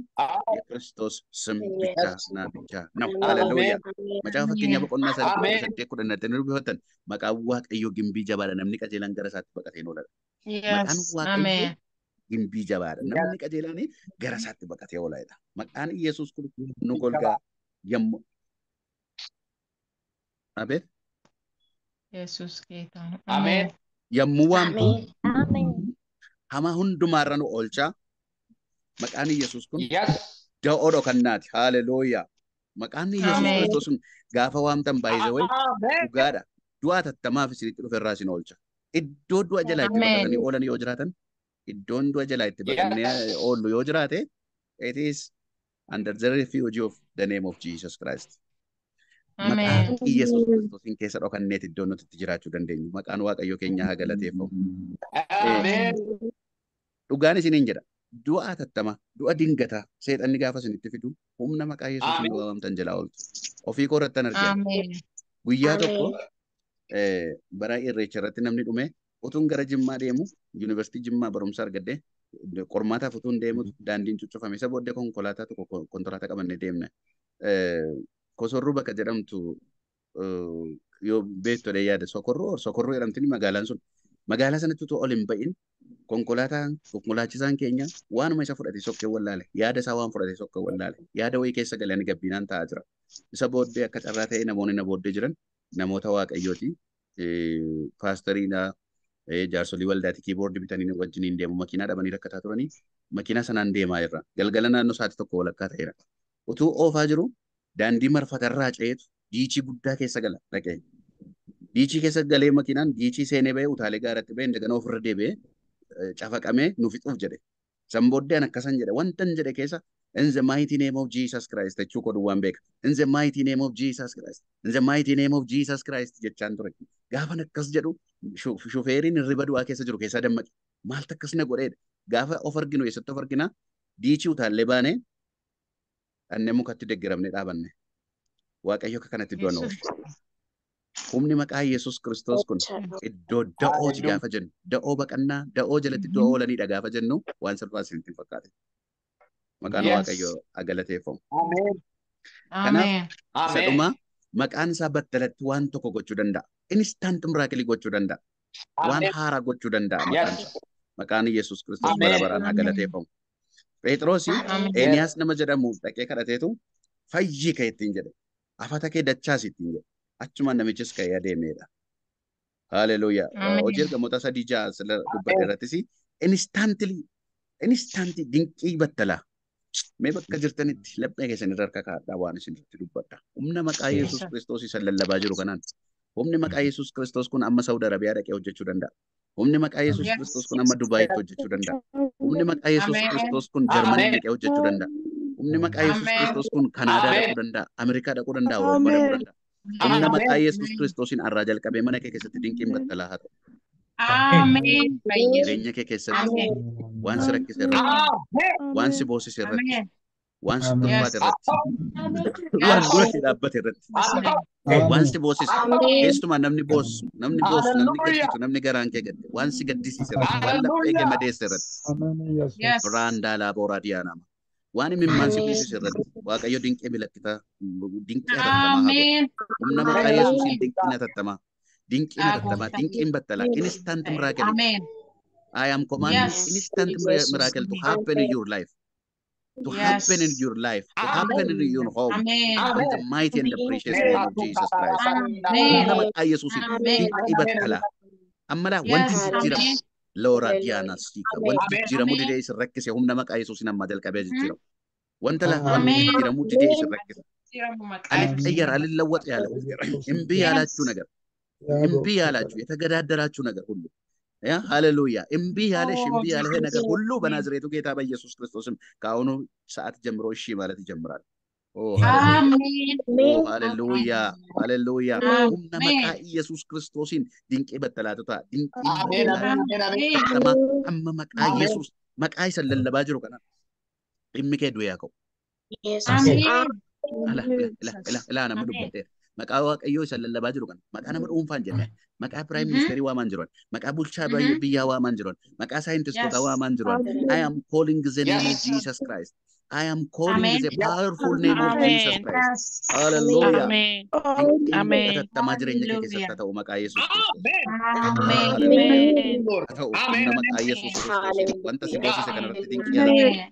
የክርስቶስ ስም ብቻ ና ብቻ ነው ሃሌሉያ መጫፈ ኬኛ በቆና ሰዴ ኩደነትን ቢወተን መቃዋ ቀዮ ግንቢ ጀባለ ነምኒ ቀጀለን ገረሳት በቀቴ ነው ለመቃን ዋቀዮ Gimbii jabaadha. Namni qajeelaan gara isaatti baqatee oolaadha. Maqaan Iyyasuus Kiristoos nu golgaa yommuu. Yesus keetaan. Ameen. Yommuu waamtu. Hama hundumaarra nu oolchaa. Maqaan Iyyasuus kun. Da'oo dhokannaati. Haalelooyaa. Maqaan Iyyasuus Kiristoos sun gaafa waamtan baay'ee wayii dhugaadha. Du'a tattamaaf isinitti dhufe irraa isin oolcha. Iddoo du'a jalaa itti baqatanii oolan yoo jiraatan iddoon du'a jalaa itti baqannee oollu yoo jiraate it is under the refuge of the name of Jesus Christ. Maqaan Yesuus Kiristoosiin keessa dhokanneet iddoo nuti itti jiraachuu dandeenyu. Maqaan Waaqayyoo keenyaa haa galateeffamu. Dhugaan isiniin jedha. Du'a tattama, du'a dingataa, seexanni gaafa isin itti fidu, humna maqaa Yesuusiin waamamtan jalaa ooltu. Ofii koo irratti argina. Guyyaa tokko bara irreecha irratti namni dhume Otuun gara Jimmaa deemu yuunivarsiitii Jimmaa barumsa argadde qormaataaf otuun deemu mhm. daandiin cuccufame isa booddee konkolaataa tokko konkolaataa qabannee deemna. Eh, Kosorruu bakka jedhamtu eh, yoo beektodhee yaada sokorruu sokorruu jedhamti magaalaan sun magaalaa sanatti otoo ol hin ba'iin konkolaataan konkolaachisaan keenya waanuma isa fudhate sokkee wallaale yaada isaa waan fudhate sokkee wallaale yaada wayii keessa galanii gabbinaan taa'aa jira. Isa booddee akka carraa ta'ee namoonni na booddee jiran namoota waaqayyooti eh, jaarsolii waldaati kiiboordii bitanii wajjiniin deemu makiinaa dhabanii rakkataa turani makiinaa sanaan deemaa jirra. Galgala naannoo sa'aatii tokko walakkaa ta'eera. Utuu oofaa jiru daandii marfatarraa ceetu diichii guddaa keessa gala dhaqee. Diichii keessa galee makiinaan diichii seenee ba'ee utaalee gaaratti ba'ee daganaa ofirra deebi'ee eh, cafaqamee nu fixuuf jedhe. San booddee jedhe wantan jedhe keessa in the mighty name of Jesus Christ jechuu godhu waan beeka. In the mighty of Jesus Christ. In the of Jesus Christ jechaan ture. Gaafan akkas jedhu shufeeriin hirriba du'aa keessa jiru keessaa dammaqe. Maaltu akkas na godheedha. Gaafa of arginu eessatti of argina diichuu taallee baanee dhannee mukatti deggeramnee dhaabanne. Waaqayyo kanatti du'a Humni maqaa Yesuus Kiristoos kun iddoo da'ooti gaafa jennu. Da'oo baqannaa da'oo jalatti mm-hmm. du'a oolanidha gaafa jennu waan salphaas hin fakkaate. Maqaan Waaqayyoo agalateeffamu. Kanaaf isa dhumaa maqaan isaa battalatti waan tokko gochuu danda'a. Instant miraakilii gochuu danda'a. Waan haaraa gochuu danda'a maqaan Yesuus Kiristoos bara baraan haa galateeffamu. Phexroos Eeniyaas nama jedhamuuf dhaqee kadhateetu fayyii ka'e ittiin jedhe. Afata kee dachaas ittiin jedhe. Achumaan namichis ka'ee adeemedha. Haleluuyaa. Hojii ergamoota sadii ja'a sila dubbate irrattis instantly instantly dinqii battalaa. Mee bakka jirtanitti laphee keessanitti harka kaa'adhaa waan isinirratti dubbadha. Humna maqaa Yesuus Kiristoos isan lallabaa jiru kanaan. Humni maqaa Yesuus Kiristoos kun amma Saawud Arabiyaa dhaqee hojjechuu danda'a. Humni maqaa Yesuus Kiristoos kun amma Dubaayitti hojjechuu danda'a. Humni maqaa Yesuus Kiristoos kun Jarmanii dhaqee hojjechuu danda'a. Humni maqaa Yesuus Kiristoos kun Kanaadaa dhaquu danda'a. Ameerikaa dhaquu danda'a. Humna maqaa Yesuus Kiristoosiin arraa jalqabee mana kee keessatti dinqiin Amén. Jireenya kee keessatti waan si rakkise irratti waan boosise irratti waan si irratti waan irratti waan boosise namni boosu namni boosu namni gaddisu waan si irratti waan lafee kee madeesse irratti raandaa Waan himimmaan si irratti Waaqayyo dinqee milakkita dinqee haa Humna dinqee Dinqiin argama. Dinqiin battala. Instant miracle. Amen. I am commanding yes. instant miracle to happen in your life. To yes. happen in your life. To Amen. happen in your home. Amen. In the mighty and the precious name of Jesus Christ. Amen. Yesuus. Dinqii battala. Ammala wanti jijjiira. Loora diyaanaa siika. Wanti jijjiiramu didee isin rakkise humna maqaa Yesuusin ammaa jalqabee jijjiiramu. Wanta lafaan jijjiiramu didee isin rakkise. Alittayyaara alillawwaxa yaala. Hin biyyaalaachuu nagara. እምቢ ያላችሁ የተገዳደራችሁ ነገር ሁሉ ያ ሃሌሉያ እምቢ ያለሽ እምቢ ያለህ ነገር ሁሉ በናዝሬቱ ጌታ በኢየሱስ ክርስቶስም ከአሁኑ ሰዓት ጀምሮ እሺ ማለት ይጀምራል። ሃሌሉያ ሃሌሉያ ሁነመቃ ኢየሱስ ክርስቶስን ድንቄ በተላቱታ ድንቄ አመ መቃ ኢየሱስ መቃ ይሰለለባ ጅሩ ቀና እምኬ ያቀው ላ ኢላ ኢላ ኢላ ኢላ ኢላ maqaa waaqayyoo isa lallabaa jiru kan. maqaa nama dhuunfaan jenne maqaa piraayim ministeerii waamaan jirun maqaa bulchaa biyyaa waamaan jiran maqaa saayintistoota waamaan jiran I am calling the name of Jesus Christ. I am calling the powerful name of Jesus Christ. Hallelujah. Amen. Amen. jireenya kee ta'u maqaa Yesuus Amen. Amen. si kanarratti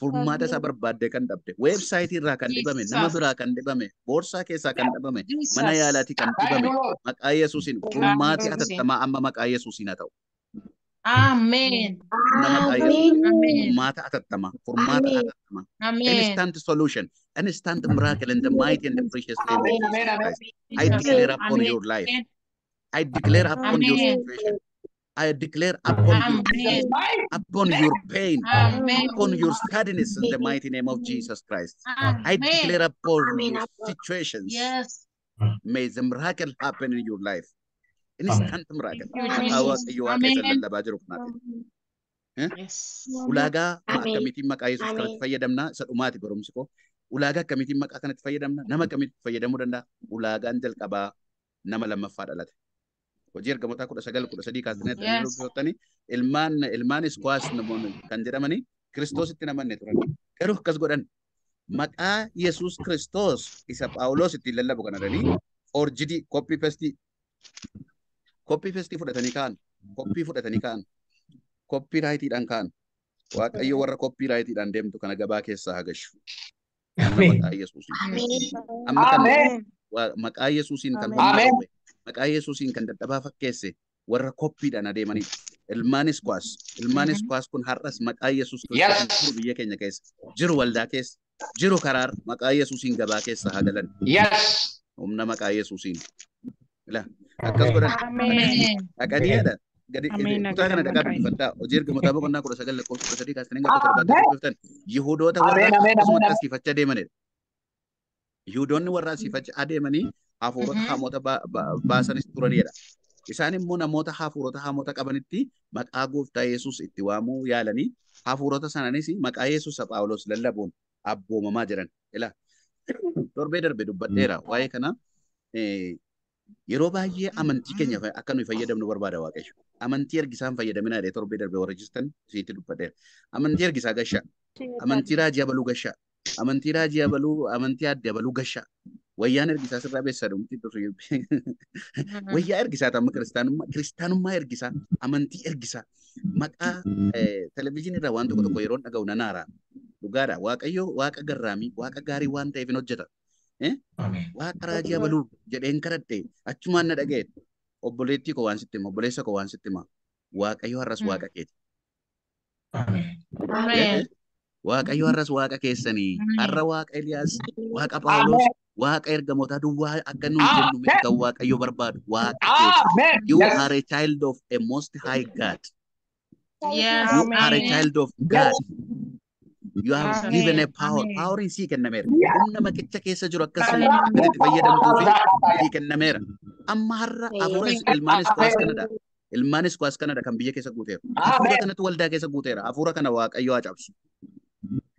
furmaata isa barbaaddee kan dhabde weebsaayitii irraa kan dhibame nama biraa kan dhibame boorsaa keessaa kan dhibame mana yaalaatii kan dhibame maqaa yesuusin furmaati atattamaa amma maqaa yesuusin haa ta'u. Amen. Furmaata Instant solution instant I declare upon, you, upon your pain, Amen. upon your sadness in the mighty name of Jesus Christ. Amen. I declare upon Amen. your situations. Yes. May the miracle happen in your life. Instant miracle. Eh? Ulaagaa akkamitti maqaa Yesuus kanatti fayyadamna? Isa dhumaati barumsi koo. Ulaagaa akkamitti maqaa kanatti fayyadamna? Nama akkamitti fayyadamuu danda'a? Ulaagaan jalqabaa nama lammaffaa dhalate. hojii ergamoota kudha sagal kudha sadii kaasanii dhufanii ilmaan ilmaanis kuwaas namoonni kan jedhamanii kiristoositti namanne turan garuu akkas godhan maqaa yesus kiristoos isa paawuloos ittiin lallabu kan aranii orjidii koppii pestii koppii pestii fudhatanii ka'an koppii fudhatanii ka'an koppii raayitiidhaan ka'an waaqayyo warra koppii raayitiidhaan deemtu kana gabaa keessaa hagashu. Maqaa ah, yesuusiin kan maqaa yesuusiin maqaa Yesuusiin kan dadhabaa fakkeesse warra koppiidhaan adeemaniidha. Ilmaanis kwaas. Ilmaanis kwaas kun har'as maqaa Yesuus jiru biyya keenya keessa jiru waldaa keessa jiru karaar maqaa Yesuusiin gabaa keessa haa galan. Humna maqaa Yesuusiin. Akkas godhan. Dhaqaniidha. kutaa kana dhaqaa hojii erga mutaa boqonnaa kudha sagal lakkoofsa sadii kaastanii gara adeemanii hafuurota mm-hmm. hamoota baasanis turanidha. Isaan immoo namoota hafuurota hamoota qabanitti maqaa gooftaa Yesuus itti waamuu yaalanii hafuurota sananis maqaa Yesuus Phaawulos lallabuun abboomamaa jiran. Torbee darbe dubbadheera mm. waa'ee kana eh, yeroo baay'ee amantii keenya akka nuyi fayyadamnu barbaada waaqayyo. Amantii ergisaa hin fayyadaminaa jedhee torbee darbee warra jirtan isiitti dubbadheera. Amantii ergisaa gashaa. Amantii raajii abaluu gashaa. Amantii raajii abaluu amantii adde abaluu gashaa. Wayyaan ergisaa sirraa beessa jedhamutti dursu yookiin wayyaa ergisaa ta'amma kiristaanummaa kiristaanummaa ergisaa amantii ergisaa maqaa televizyiinirraa waan tokko tokko yeroo dhaga'u nan haara. Dhugaadha Waaqayyo Waaqa garraamii Waaqa gaarii waan ta'eef hin hojjeta. Waaqa raajii abaluu jedheen kadhadhe achumaan na dhaga'e obboleettii koo waan sitti hima obboleessa koo waan sitti Waaqayyo har'as Waaqa keeti. Waaqayyo har'as Waaqa keessanii har'a Waaqa Eliyaas Waaqa Paawuloos waaqa ergamoota duwwaa akka nuyi ah, jennu kan waaqayyo barbaadu waaqa ah, you are a child of a most high God you are a child of God you are Amen. a power kennameera humna maqicha keessa jiru akkasuma kan itti fayyadamtuuf sii kennameera amma har'a afuuris ilmaanis kuwaas kanadha ilmaanis kuwaas kanadha kan biyya keessa guuteera afuura kanatti waldaa keessa guuteera afuura kana waaqayyo haa cabsu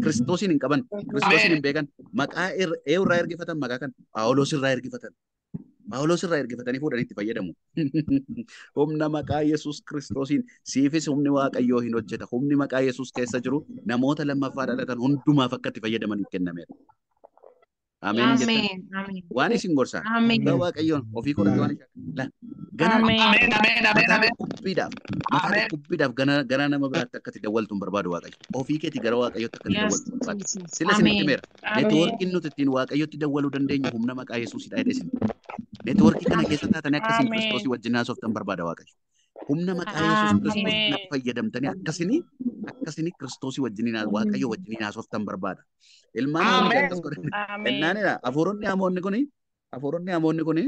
Kiristoosiin hin qaban, kiristoosiin hin beekan, maqaa ah, irraa ergifatan, maqaa kan Paawuloos irraa ergifatan. Paawuloos irraa ergifatanii fuudhanii itti fayyadamu. Humna maqaa Yesuus kiristoosiin siifis humni Waaqayyoo hin hojjeta. Humni maqaa Yesuus keessa jiru namoota lammaffaadhaan kan hundumaaf akka itti fayyadamaniif kennameera. Ameen. Waan isin gorsa. Hanga Waaqayyoon ofii godhatu waan isin Gana gara nama biraatti akkatti dawwaltu hin barbaadu Ofii keetii gara Waaqayyootti akkatti dawwaltu hin barbaadu. Silla Neetwoorkiin nuti ittiin Waaqayyootti dawwaluu dandeenyu humna maqaa Neetwoorkii kana keessa taatanii akka Kiristoosii wajjin haasoftan barbaada Waaqayyo. humna ah, maqaa Yesuus Kiristoos fayyadamtanii akkasini akkasini Kiristoosii wajjiniin Waaqayyo wajjiniin haasoftan barbaada. Ilmaan kennaanidha. Afuuronni hamoonni kuni afuuronni hamoonni kuni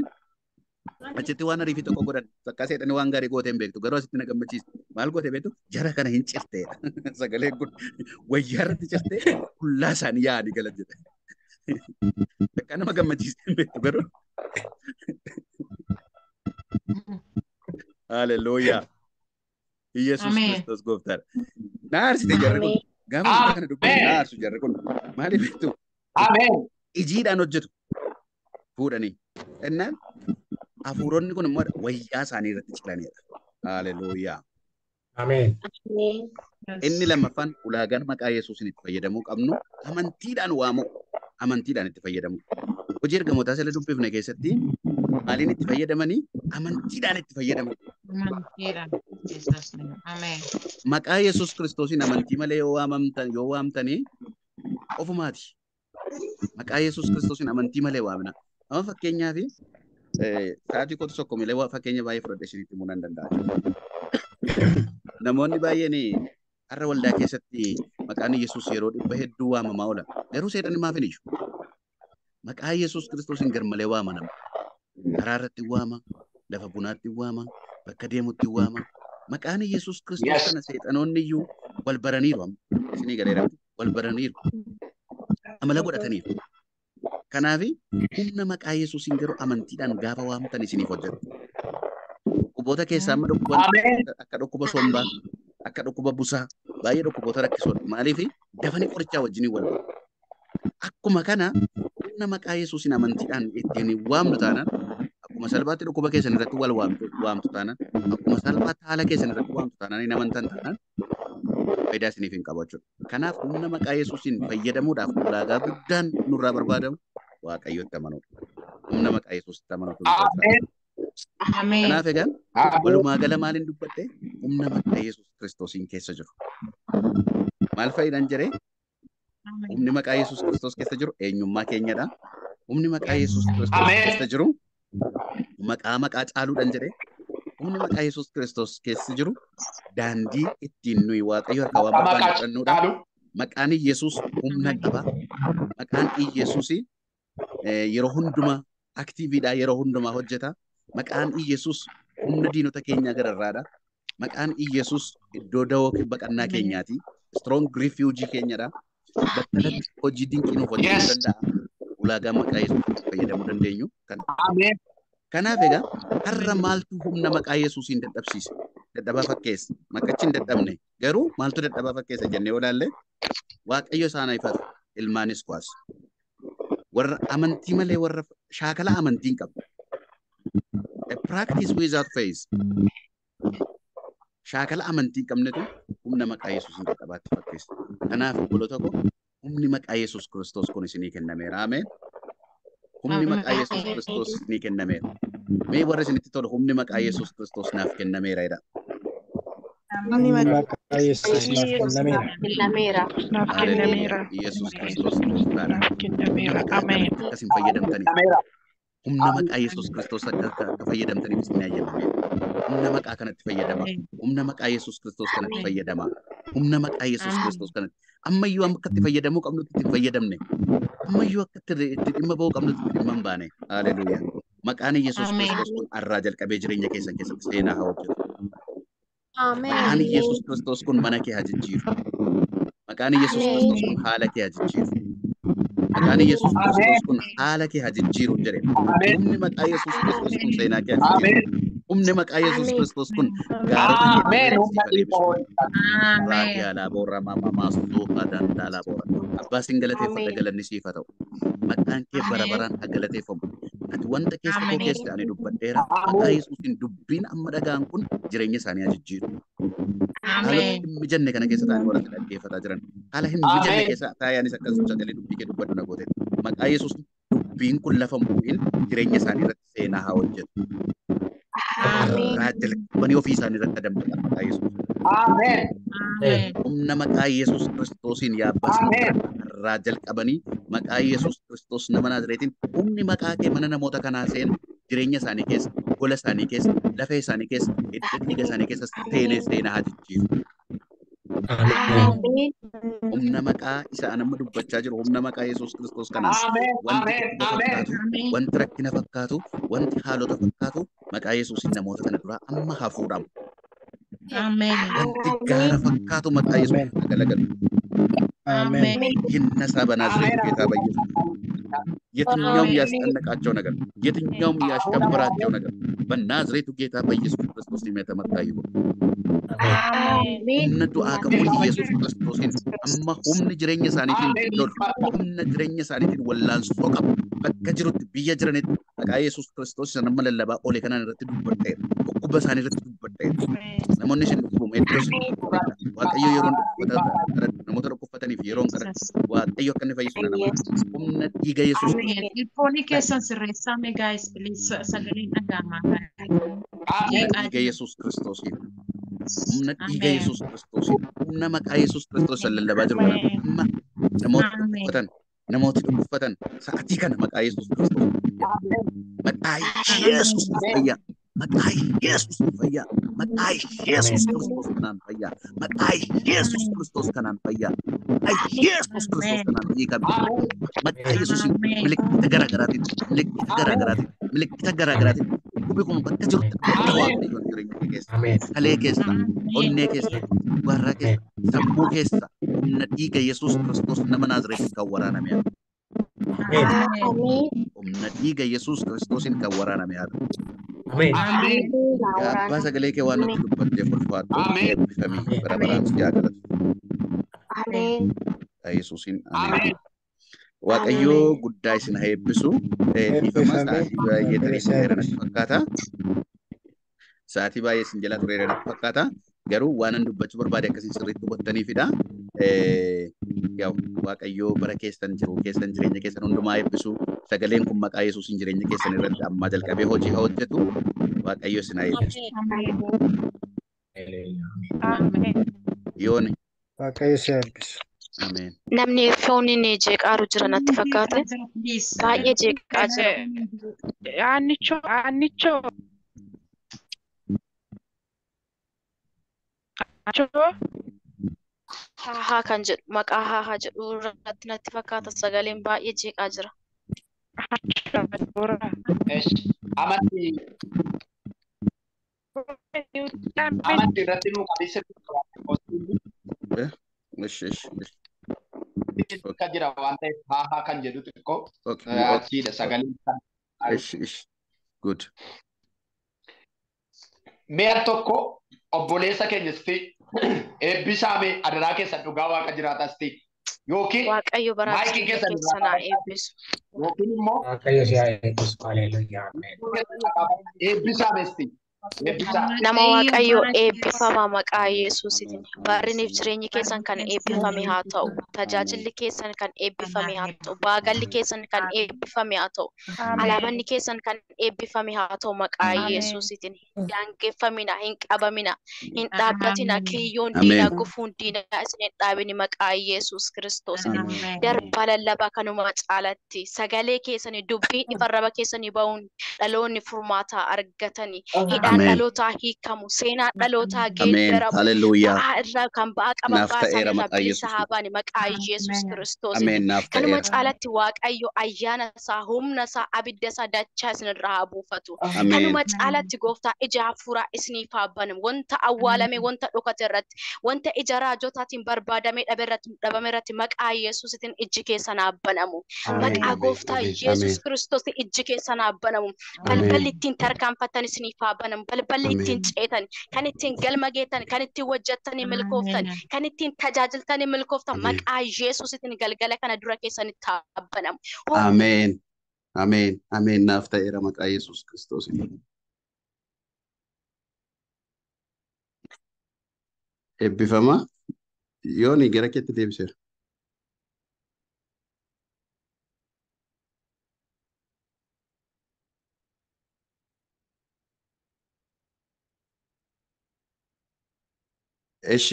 achitti waan ariifii tokko godhan takka seexanii waan gaarii gootee hin beektu garuu asitti na gammachiisu maal gootee beektu jara kana hin cifteedha sagaleen kun wayyaa irratti ciftee qullaa isaanii yaa'anii galan jedhe. Kan nama gammachiisu beektu garuu. Mm. Haleluya. Yesus Kiristoos gooftaadha. Naarsite naarsu Ijiidhaan hojjetu fuudhanii. Jennaan hafuuronni kun wayyaa isaanii irratti cilanidha. Haleluuyaa. Inni lammaffaan ulaagaan maqaa Yesuusin itti fayyadamuu qabnu amantiidhaan waamu. amantiidhaan itti fayyadamu. Hojii ergamootaa sila dubbifne keessatti maaliin itti fayyadamanii amantiidhaan itti fayyadaman. Maqaa Yesuus Kiristoosiin amantii malee yoo waamamtan yoo waamtanii ofumaati. Maqaa Yesuus Kiristoosiin amantii eh, malee waamna. Namoonni baay'een har'a waldaa keessatti maqaan Yesuus yeroo hedduu waamamaa oola. karaa irratti waama, lafa bunaatti waama, bakka deemutti waama. Maqaan Yesuus Kiristoos kana seexanoonni iyyuu wal baraniiru Amala godhataniiru. Kanaaf humna maqaa Yesuusiin garuu amantiidhaan gaafa waamtan isiniif hojjetu. Dhukkuboota keessaa amma dhukkuboota akka dhukkuba sombaa, akka dhukkuba busaa baay'ee dhukkuboota rakkisoodha. Maaliif dafani qorichaa wajjiniin wal Akkuma kana humna maqaa Yesuusiin amantiidhaan ittiin waamnu taanaan akkuma salbaatti dhukkuba keessan wal waamtu taanaan akkuma salbaatti haala keessan irratti waamtu taanaan hin amantan taanaan faayidaa isiniif hin qabu jechuudha. Kanaaf humna maqaa Yesuusiin fayyadamuudhaaf ulaagaa guddaan nurraa barbaadamu Waaqayyootti amanuudha. Humna maqaa Yesuusitti eh. amanuudha. Kanaaf egaan walumaa gala maaliin dubbatte humna maqaa Yesuus Kiristoosiin keessa jiru. Maal fa'idhaan jiree? Humni maqaa Yesuus Kiristoos keessa jiru eenyummaa eh keenyadha. Humni maqaa Yesuus Kiristoos keessa jiru maqaa maqaa caaluudhaan jedhee humni maqaa Yesuus Kiristoos keessi jiru daandii ittiin nuyi waaqayyo harka waan barbaannu fudhannuudhaan maqaan Yesuus humna qaba. Maqaan Yesuus eh, yeroo hundumaa aktiiviidhaa yeroo hundumaa hojjeta. Maqaan Yesuus humna diinota keenyaa gararraadha. Maqaan Yesuus iddoo dawoo baqannaa mm. keenyaati. Strong refuge keenyadha. Bakkalatti hojii dinqii nuuf hojjechuu danda'a. Ulaagaa maqaa Yesuus fayyadamuu dandeenyu. Kanaaf egaa har'a maaltu humna maqaa Yesuusiin dadhabsiise? Dadhabaa fakkeessa. Makkachi hin dadhabne. Garuu maaltu dadhabaa fakkeessa jennee olaallee Waaqayyo isaan ifatu ilmaanis kuwaas. Warra amantii malee shaakala amantiin qabu. Practice without faith. Shaakala amantii qabnetu humna maqaa Yesuusiin dadhabaatti fakkeessa. Kanaaf obboloota koo humni maqaa Yesuus Kiristoos kun isinii kennameera. humni maqaa Yesuus Kiristoos ni kennameera. Mee warra isinitti tolu humni maqaa Yesuus Kiristoos naaf kennameera jedha. Humni maqaa Yesuus naaf kennameera. Naaf kennameera. Yesuus Kiristoos naaf kennameera. Ameen. Akkas Humna maqaa Yesuus Kiristoos akka fayyadamtaniif ni ayyamame. Humna maqaa kanatti fayyadama. Humna maqaa Yesuus Kiristoos kanatti fayyadama. Humna maqaa Yesuus Kiristoos kanatti. ammayyuu akka mm. itti fayyadamuu qabnutti itti fayyadamne ammayyuu akka itti dhimma bahuu qabnutti itti baane haaleluyyaa maqaan yesus kiristoos kun arraa jalqabee jireenya keessan keessatti seenaa haa hojjetu maqaan yesus kiristoos kun mana kee haa jijjiiru maqaan yesus kiristoos kun haala kee haa maqaan kun haala kee kun seenaa kee humni maqaa yesus Kiristoos kun gaarraan boorra maamaastuu dandaalaa boora. Abbaa siin galateeffadha galanni siifa ta'u. Maqaan kee bara baraan haa galateeffamu. Ati wanta keessa koo keessa ta'anii dubbadheera. Maqaa Yesuusiin dubbiin amma dhagaan kun jireenya isaanii ajijjiiru. Haala hin kana keessa ta'anii walirratti dhaggeeffataa jiran. Haala hin mijanne keessa taa'anis akkasuma sagalee dubbii kee kun lafa seenaa Ah, Raajjalqabanii ofii isaanii irratti adamatan maqaa Yesuus. Humna maqaa Yesuus Kiristoosiin yaabbasan irraa jalqabanii maqaa Yesuus Kiristoos nama Naazreetiin humni maqaa kee mana namoota kanaa seenu jireenya isaanii keessa, gola isaanii keessa, lafee isaanii keessa, hidda dhiiga isaanii keessas seenee seenaa haa jijjiiru. humna maqaa isaan amma dubbachaa jiru humna maqaa Yesuus Kiristoos kanaas wanti rakkina fakkaatu wanti haalota fakkaatu maqaa Yesuusiin namoota kana duraa amma hafuudhamu. Wanti gaara fakkaatu maqaa Yesuusiin galagalu. ይህን ነሳ በናዝሬት ጌታ በኢየሱስ የትኛውም ያስጠነቃቸው ነገር፣ የትኛውም ያሸበራቸው ነገር በናዝሬቱ ጌታ በኢየሱስ ክርስቶስ የተመታ humna du'aa kan jireenya qabu bakka jirutti biyya jiranitti maqaa Yesuus Kiristoos isa lallabaa ole kanaan irratti Namoonni isin gubamu hedduun waaqayyo yeroon namoota dhukkubfataniif akka inni fayyisu nama humna dhiiga yesuus. Ilfoonni keessan sirreessaa meegaayis dhiiga yesuus kiristoos humna dhiiga humna maqaa yesuus kiristoos lallabaa jiru amma namoota dhukkubfatan namooti dhukkubfatan sa'atii kana maqaa yesuus kiristoos maqaa yesuus fayyaa. Jesús Jesus Kristus Macay Jesús Kristus kanantaya. Macay Jesús Kristus matai Jesús Amén. sagalee kee waan nuti dubbanneef ulfaattuu beeksifamee bara baraan si jaallattu. Waaqayyoo guddaa isin haa eebbisu. Dhiifamaa sa'aatii baay'ee isin jala natti fakkaata. Sa'aatii baay'ee isin jala natti fakkaata. Garuu waanan dubbachuu barbaade akkasiin sirriitti fida. Waaqayyoo bara keessan jiru keessan jireenya keessan hundumaa eebbisuu sagaleen kun maqaa yesuusin jireenya keessan irratti amma jalqabee hojii hojjetu waaqayyo isin haa Yooni. Waaqayyo si eebbisu. Namni foon inni jeeqaaru jira natti fakkaate baay'ee jeeqaa jira. Haahaa kan jedhu maqaa haahaa jedhu irratti natti fakkaata sagaleen baay'ee jeeqaa jira. Amatti jira waan haahaa kan jedhu tokko obboleessa keenyas eebbisaame adaraa keessa dhugaa waaqa jiraatas sitti yookiin waaqayyo baraachuu keessan eebbisu yookiin immoo waaqayyo Nama Waaqayyoo eebbifama maqaa Yesuusiitiin. Barriiniif jireenyi keessan kan eebbifame haa ta'u. Tajaajilli keessan kan eebbifame haa ta'u. Baagalli keessan kan eebbifame haa ta'u. Alaabanni keessan kan eebbifame haa ta'u maqaa Yesuusiitiin. Daangeffamina, hin qabamina, hin dhaabbatina, kiyyoon diinaa gufuun diinaa isin hin dhaabini maqaa Yesuus Kiristoosiitiin. Darba lallabaa kanumaa caalatti sagalee keessanii dubbii dhifarraba keessanii bahuun dhaloonni furmaata argatanii hidha dhaloota hii kamuseena dhalootaa geeddaramu ba'aa irraa kan ba'aa qaban rabbii sahaabaan maqaa yesus kiristoos kanuma caalatti waaqayyo ayyaana isaa humna isaa abidda isaa dachaa isin irraa haa buufatu kanuma caalatti gooftaa ija hafuuraa isiniif haa banamu wanta awwaalame wanta dhokate irratti wanta ija raajotaatiin barbaadamee dhabe irratti dhabame irratti maqaa yesusitiin ijji keessan haa banamu maqaa gooftaa yesus kiristoos ijji keessan haa banamu balballi ittiin tarkaanfattan isiniif haa banamu. balballi ittiin ceetan kan ittiin galma geettan kan ittiin hojjettanii milkooftan kan ittiin tajaajiltanii milkooftan maqaa yesuusitiin galgala kana dura keessan itti abbanamu. Ameen. Ameen. Ameen. Naaf ta'eera maqaa Yesuus Kiristoos. ebbifama yooni gara keetti deebiseera. እሺ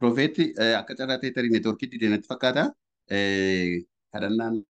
ፕሮፌት akka carraa ta'e tarii neetwoorkii didee natti fakkaata kadhannaan